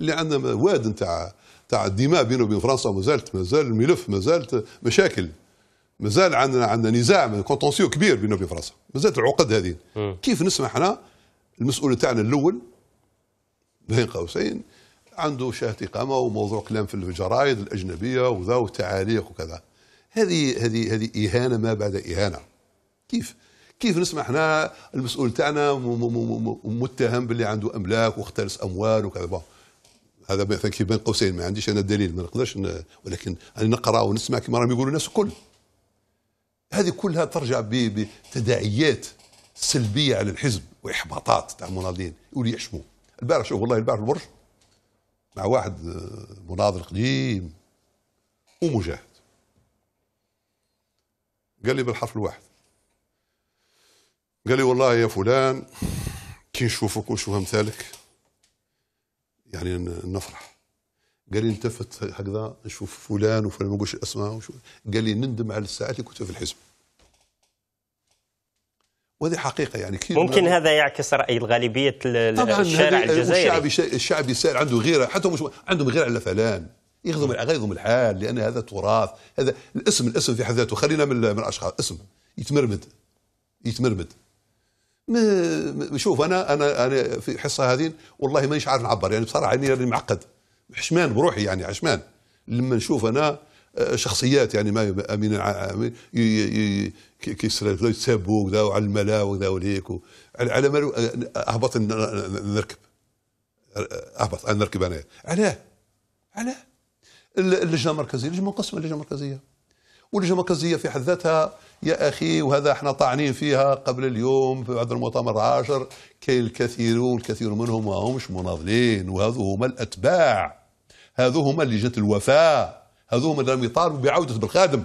اللي عندنا نتاع تاع الدماء بينه وبين فرنسا ما زالت ما زال الملف ما زالت مشاكل ما زال عندنا عندنا نزاع كونتونسيو كبير بينه وبين فرنسا ما زالت العقد هذه كيف نسمع احنا المسؤول تاعنا الاول بين قوسين عنده شهاده اقامه وموضوع كلام في الجرايد الاجنبيه وذا وتعاليق وكذا هذه هذه هذه اهانه ما بعد اهانه كيف كيف نسمع احنا المسؤول تاعنا متهم باللي عنده املاك واختلس اموال وكذا هذا كيف بين قوسين ما عنديش انا دليل ما نقدرش ولكن انا نقرا ونسمع كما راهم يقولوا الناس الكل هذه كلها ترجع بتداعيات سلبيه على الحزب واحباطات تاع المناضلين يقولوا يحشموا البارح شوف والله البارح البرج مع واحد آه، مناضل قديم ومجاهد قال لي بالحرف الواحد قال لي والله يا فلان كي نشوفك ونشوف امثالك يعني نفرح قال لي التفت هكذا نشوف فلان وفلان ما نقولش الاسماء قال لي نندم على الساعات اللي كنت في الحزب وهذه حقيقه يعني كثير ممكن هذا يعكس راي الغالبيه الشارع الجزائري الشعب الشعب يسال عنده غيره حتى مش عندهم غيره على فلان يخدم يخدم الحال لان هذا تراث هذا الاسم الاسم في حد ذاته خلينا من من الاشخاص اسم يتمرمد يتمرمد شوف انا انا انا في الحصه هذه والله مانيش عارف نعبر يعني بصراحه اني راني معقد حشمان بروحي يعني عشمان لما نشوف انا آه، شخصيات يعني ما امين كيصير يتسابوا وكذا وعلى الملا وكذا وليك على مالو آه، اهبط نركب آه، اهبط انا نركب انا علاه علاه اللجنه المركزيه ليش منقسمه اللجنه المركزيه واللجنه المركزيه في حد ذاتها يا اخي وهذا احنا طاعنين فيها قبل اليوم في بعد المؤتمر العاشر كاين الكثير والكثير منهم ما همش مناضلين وهذو هما الاتباع هذو هما اللي جات الوفاء هذو هما اللي يطالبوا بعوده بالخادم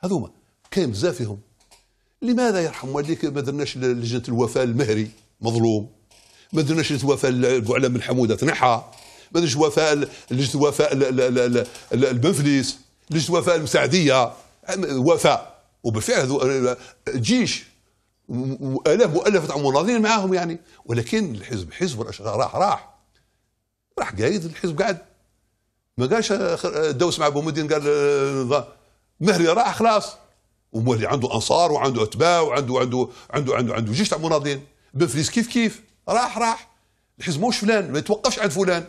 هذو هما كاين بزاف فيهم لماذا يرحم والديك ما درناش لجنه الوفاء المهري مظلوم ما درناش لجنه الوفاء بوعلام الحموده تنحى ما درناش وفاء لجنه الوفاء البنفليس لجنه وفاء المساعديه وفاء وبالفعل جيش والاف مؤلفه مناضلين معاهم يعني ولكن الحزب حزب راح راح راح قايد الحزب قاعد ما قالش دوس مع بومدين قال آه، مهري راح خلاص ومولي عنده انصار وعنده اتباع وعنده عنده عنده عنده عنده جيش تاع مناضلين بن فليس كيف كيف راح راح الحزب موش فلان ما يتوقفش عند فلان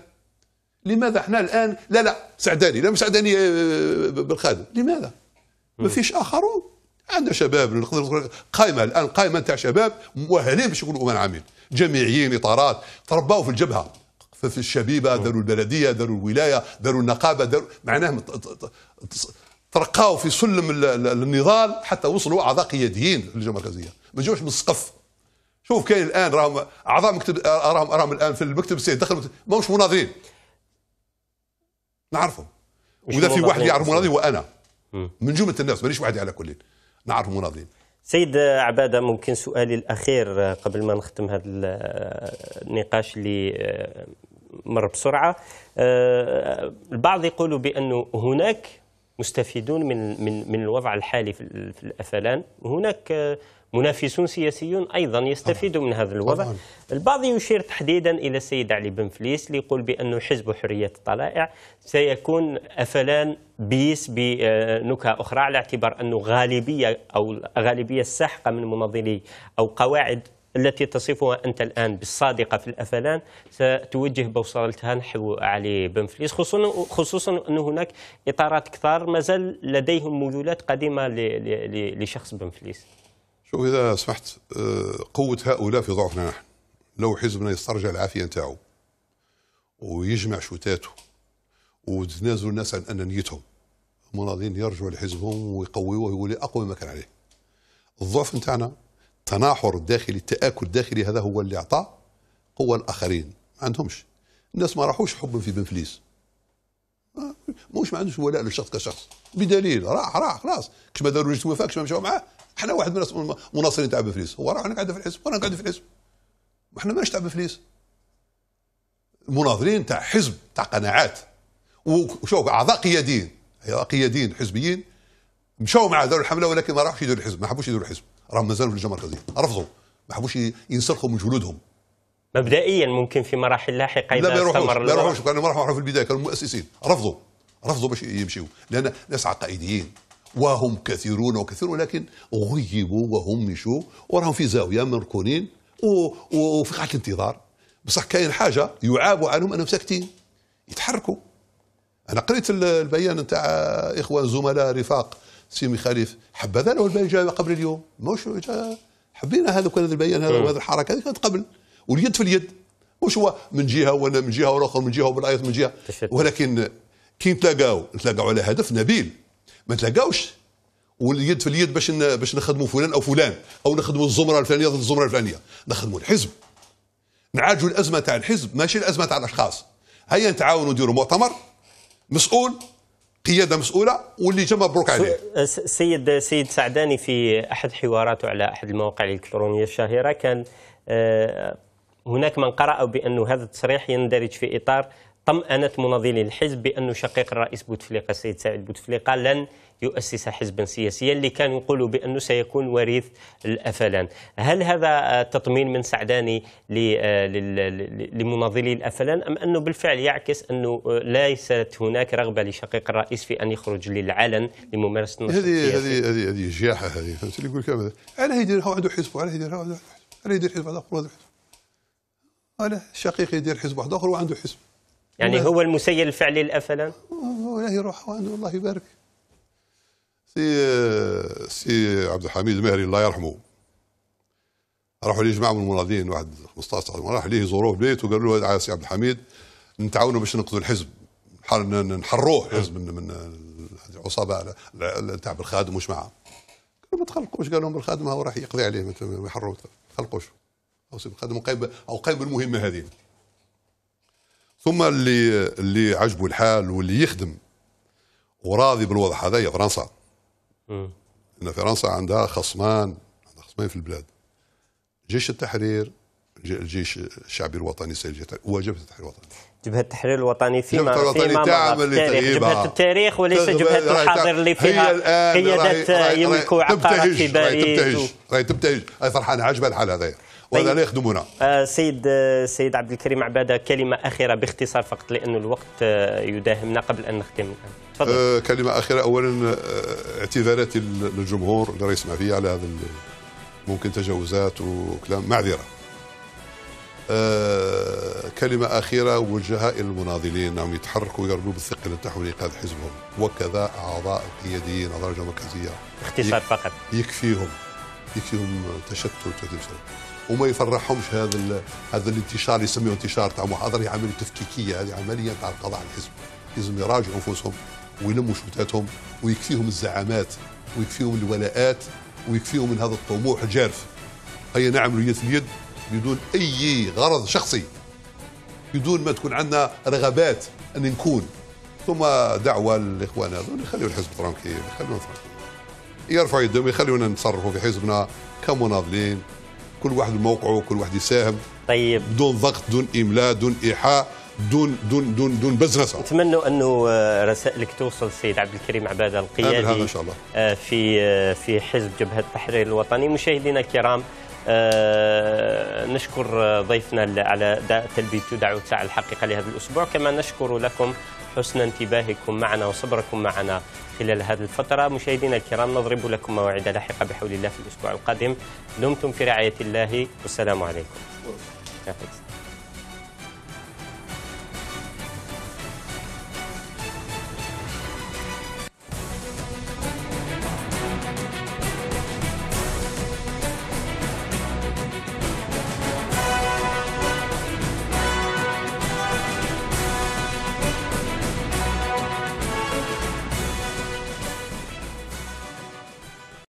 لماذا احنا الان لا لا سعداني لا سعداني آه، بالخادم لماذا؟ ما فيش اخرون عندنا شباب قائمه الان قائمه نتاع شباب مؤهلين باش يكونوا امان عامين جامعيين اطارات تربوا في الجبهه في الشبيبه داروا البلديه داروا الولايه داروا النقابه داروا معناه ترقاوا في سلم النضال حتى وصلوا اعضاء قياديين في الجبهه المركزيه ما جاوش من السقف شوف كاين الان راهم اعضاء مكتب راهم راهم الان في المكتب السيد دخلوا ماهوش مناضلين نعرفهم واذا في واحد يعرف مناضل هو انا من جمله الناس مانيش وحدي على كل نعرف مناضلين سيد عباده ممكن سؤالي الاخير قبل ما نختم هذا النقاش اللي آه، مر بسرعه آه، البعض يقول بانه هناك مستفيدون من من من الوضع الحالي في الافلان هناك آه، منافسون سياسيون أيضا يستفيدوا من هذا الوضع طبعاً. البعض يشير تحديدا إلى السيد علي بن فليس ليقول بأنه حزب حرية الطلائع سيكون أفلان بيس بنكهة أخرى على اعتبار أنه غالبية أو غالبية الساحقة من مناضلي أو قواعد التي تصفها أنت الآن بالصادقة في الأفلان ستوجه بوصلتها نحو علي بن فليس خصوصا, خصوصا أن هناك إطارات كثار مازال لديهم ميولات قديمة لشخص بن فليس اذا سمحت آه، قوة هؤلاء في ضعفنا نحن لو حزبنا يسترجع العافية نتاعو ويجمع شوتاته وتنازل الناس عن أنانيتهم المناضلين يرجعوا لحزبهم ويقويوه ويولي أقوى ما كان عليه الضعف نتاعنا التناحر الداخلي التآكل الداخلي هذا هو اللي أعطى قوة الآخرين ما عندهمش الناس ما راحوش حبا في بنفليس موش ما عندوش ولاء للشخص كشخص بدليل راح راح خلاص كش ما داروا وفاه كش ما مشاو معاه احنا واحد من الناس مناصرين تعب فليس هو راح قاعد في الحزب وانا قاعد في الحزب ما احنا ماناش تاع فليس المناظرين تاع حزب تاع قناعات وشوف اعضاء قياديين اعضاء أيوة، قياديين حزبيين مشاو مع دار الحمله ولكن ما راحوش يديروا الحزب ما حبوش يديروا الحزب راهم مازالوا في الجامعه المركزيه رفضوا ما حبوش ينسلخوا من جلودهم مبدئيا ممكن في مراحل لاحقه اذا لا ما يروحوش ما يروحوش كانوا ما راحوا في البدايه كانوا مؤسسين رفضوا رفضوا باش يمشيوا لان ناس عقائديين وهم كثيرون وكثير ولكن غيبوا وهمشوا وراهم في زاويه مركونين وفي قاعه الانتظار بصح كاين حاجه يعاب عنهم انهم ساكتين يتحركوا انا قريت البيان نتاع اخوان زملاء رفاق سيمي خليف حبذا له البيان جاء قبل اليوم مش جاء حبينا هذا كان البيان هذا وهذه الحركه هذه كانت قبل واليد في اليد مش هو من جهه ولا من جهه والاخر من جهه وبالايض من جهه ولكن كي نتلاقاو نتلاقاو على هدف نبيل ما تلاقاوش واليد في اليد باش باش نخدموا فلان او فلان او نخدموا الزمره الفلانيه ضد الزمره الفلانيه نخدموا الحزب نعالجوا الازمه تاع الحزب ماشي الازمه تاع الاشخاص هيا نتعاونوا نديروا مؤتمر مسؤول قياده مسؤوله واللي جا مبروك عليه السيد أه، سيد سعداني في احد حواراته على احد المواقع الالكترونيه الشهيره كان أه، هناك من قرأ بأن هذا التصريح يندرج في إطار طمأنة مناضلي الحزب بأن شقيق الرئيس بوتفليقة السيد سعيد بوتفليقة لن يؤسس حزبا سياسيا اللي كان يقول بأنه سيكون وريث الأفلان هل هذا تطمين من سعداني لمناضلي الأفلان أم أنه بالفعل يعكس أنه ليست هناك رغبة لشقيق الرئيس في أن يخرج للعلن لممارسة النصر السياسي هذه هذه هذه جياحة هذه فهمت اللي يقول لك أبدا أنا يديرها وعنده حزب يدير هو عنده حزب أنا يدير حزب هذا عنده حزب أنا شقيق يدير حزب واحد آخر وعنده حزب يعني هو المسير الفعلي الافلا والله يروح والله يبارك سي سي عبد الحميد المهري الله يرحمه راحوا ليه جماعه من المناضلين واحد 15 عام راح ليه زوروه بليت وقالوا له سي عبد الحميد نتعاونوا باش ننقذوا الحزب نحروه الحزب من من العصابه تاع بالخادم وش معاه قالوا ما تخلقوش قال لهم بالخادم هو راح يقضي عليه ما يحروه ما تخلقوش او بالخادم او قايم المهمه هذه ثم اللي اللي عجبه الحال واللي يخدم وراضي بالوضع هذايا فرنسا امم ان فرنسا عندها خصمان عندها خصمين في البلاد جيش التحرير الجيش الشعبي الوطني السيد وجبهه التحرير الوطني جبهه التحرير الوطني فيما جبهه الوطني تعمل التاريخ جبهه التاريخ وليس جبهه الحاضر اللي فيها قيادات يملكوا عقارات في باريس تبتهج راهي تبتهج راهي فرحانه عجبها الحال هذايا وهذا طيب. لا يخدمنا آه، سيد آه، سيد عبد الكريم عباده كلمه اخيره باختصار فقط لانه الوقت آه، يداهمنا قبل ان نختم الان تفضل آه كلمه اخيره اولا اعتذاراتي للجمهور اللي راه يسمع في على هذا ممكن تجاوزات وكلام معذره آه كلمة أخيرة وجهها إلى المناضلين أنهم يتحركوا ويرموا بالثقل نتاعهم لإنقاذ حزبهم وكذا أعضاء القياديين أعضاء الجمعية المركزية اختصار فقط يكفيهم يكفيهم تشتت وتذبذب وما يفرحهمش هذا هذا الانتشار اللي يسميه انتشار تاع محاضره عمليه تفكيكيه هذه عمليه تاع القضاء على الحزب لازم يراجعوا انفسهم ويلموا شتاتهم ويكفيهم الزعامات ويكفيهم الولاءات ويكفيهم من هذا الطموح الجارف هي يد في اليد بدون أي غرض شخصي بدون ما تكون عندنا رغبات أن نكون ثم دعوة للإخوان هذول يخليوا الحزب ترانكي يخلونا ترانكيل يرفعوا يدهم يخلونا نتصرفوا في حزبنا كمناضلين كل واحد موقعه كل واحد يساهم طيب بدون ضغط دون املاء دون ايحاء دون دون دون دون بزنس نتمنى انه آه، رسائلك توصل السيد عبد الكريم عباده القيادي هذا ان شاء الله آه، في آه، في حزب جبهه التحرير الوطني مشاهدينا الكرام نشكر ضيفنا على تلبيته دعوة ساعة الحقيقه لهذا الاسبوع كما نشكر لكم حسن انتباهكم معنا وصبركم معنا خلال هذه الفترة مشاهدينا الكرام نضرب لكم موعد لاحقة بحول الله في الأسبوع القادم دمتم في رعاية الله والسلام عليكم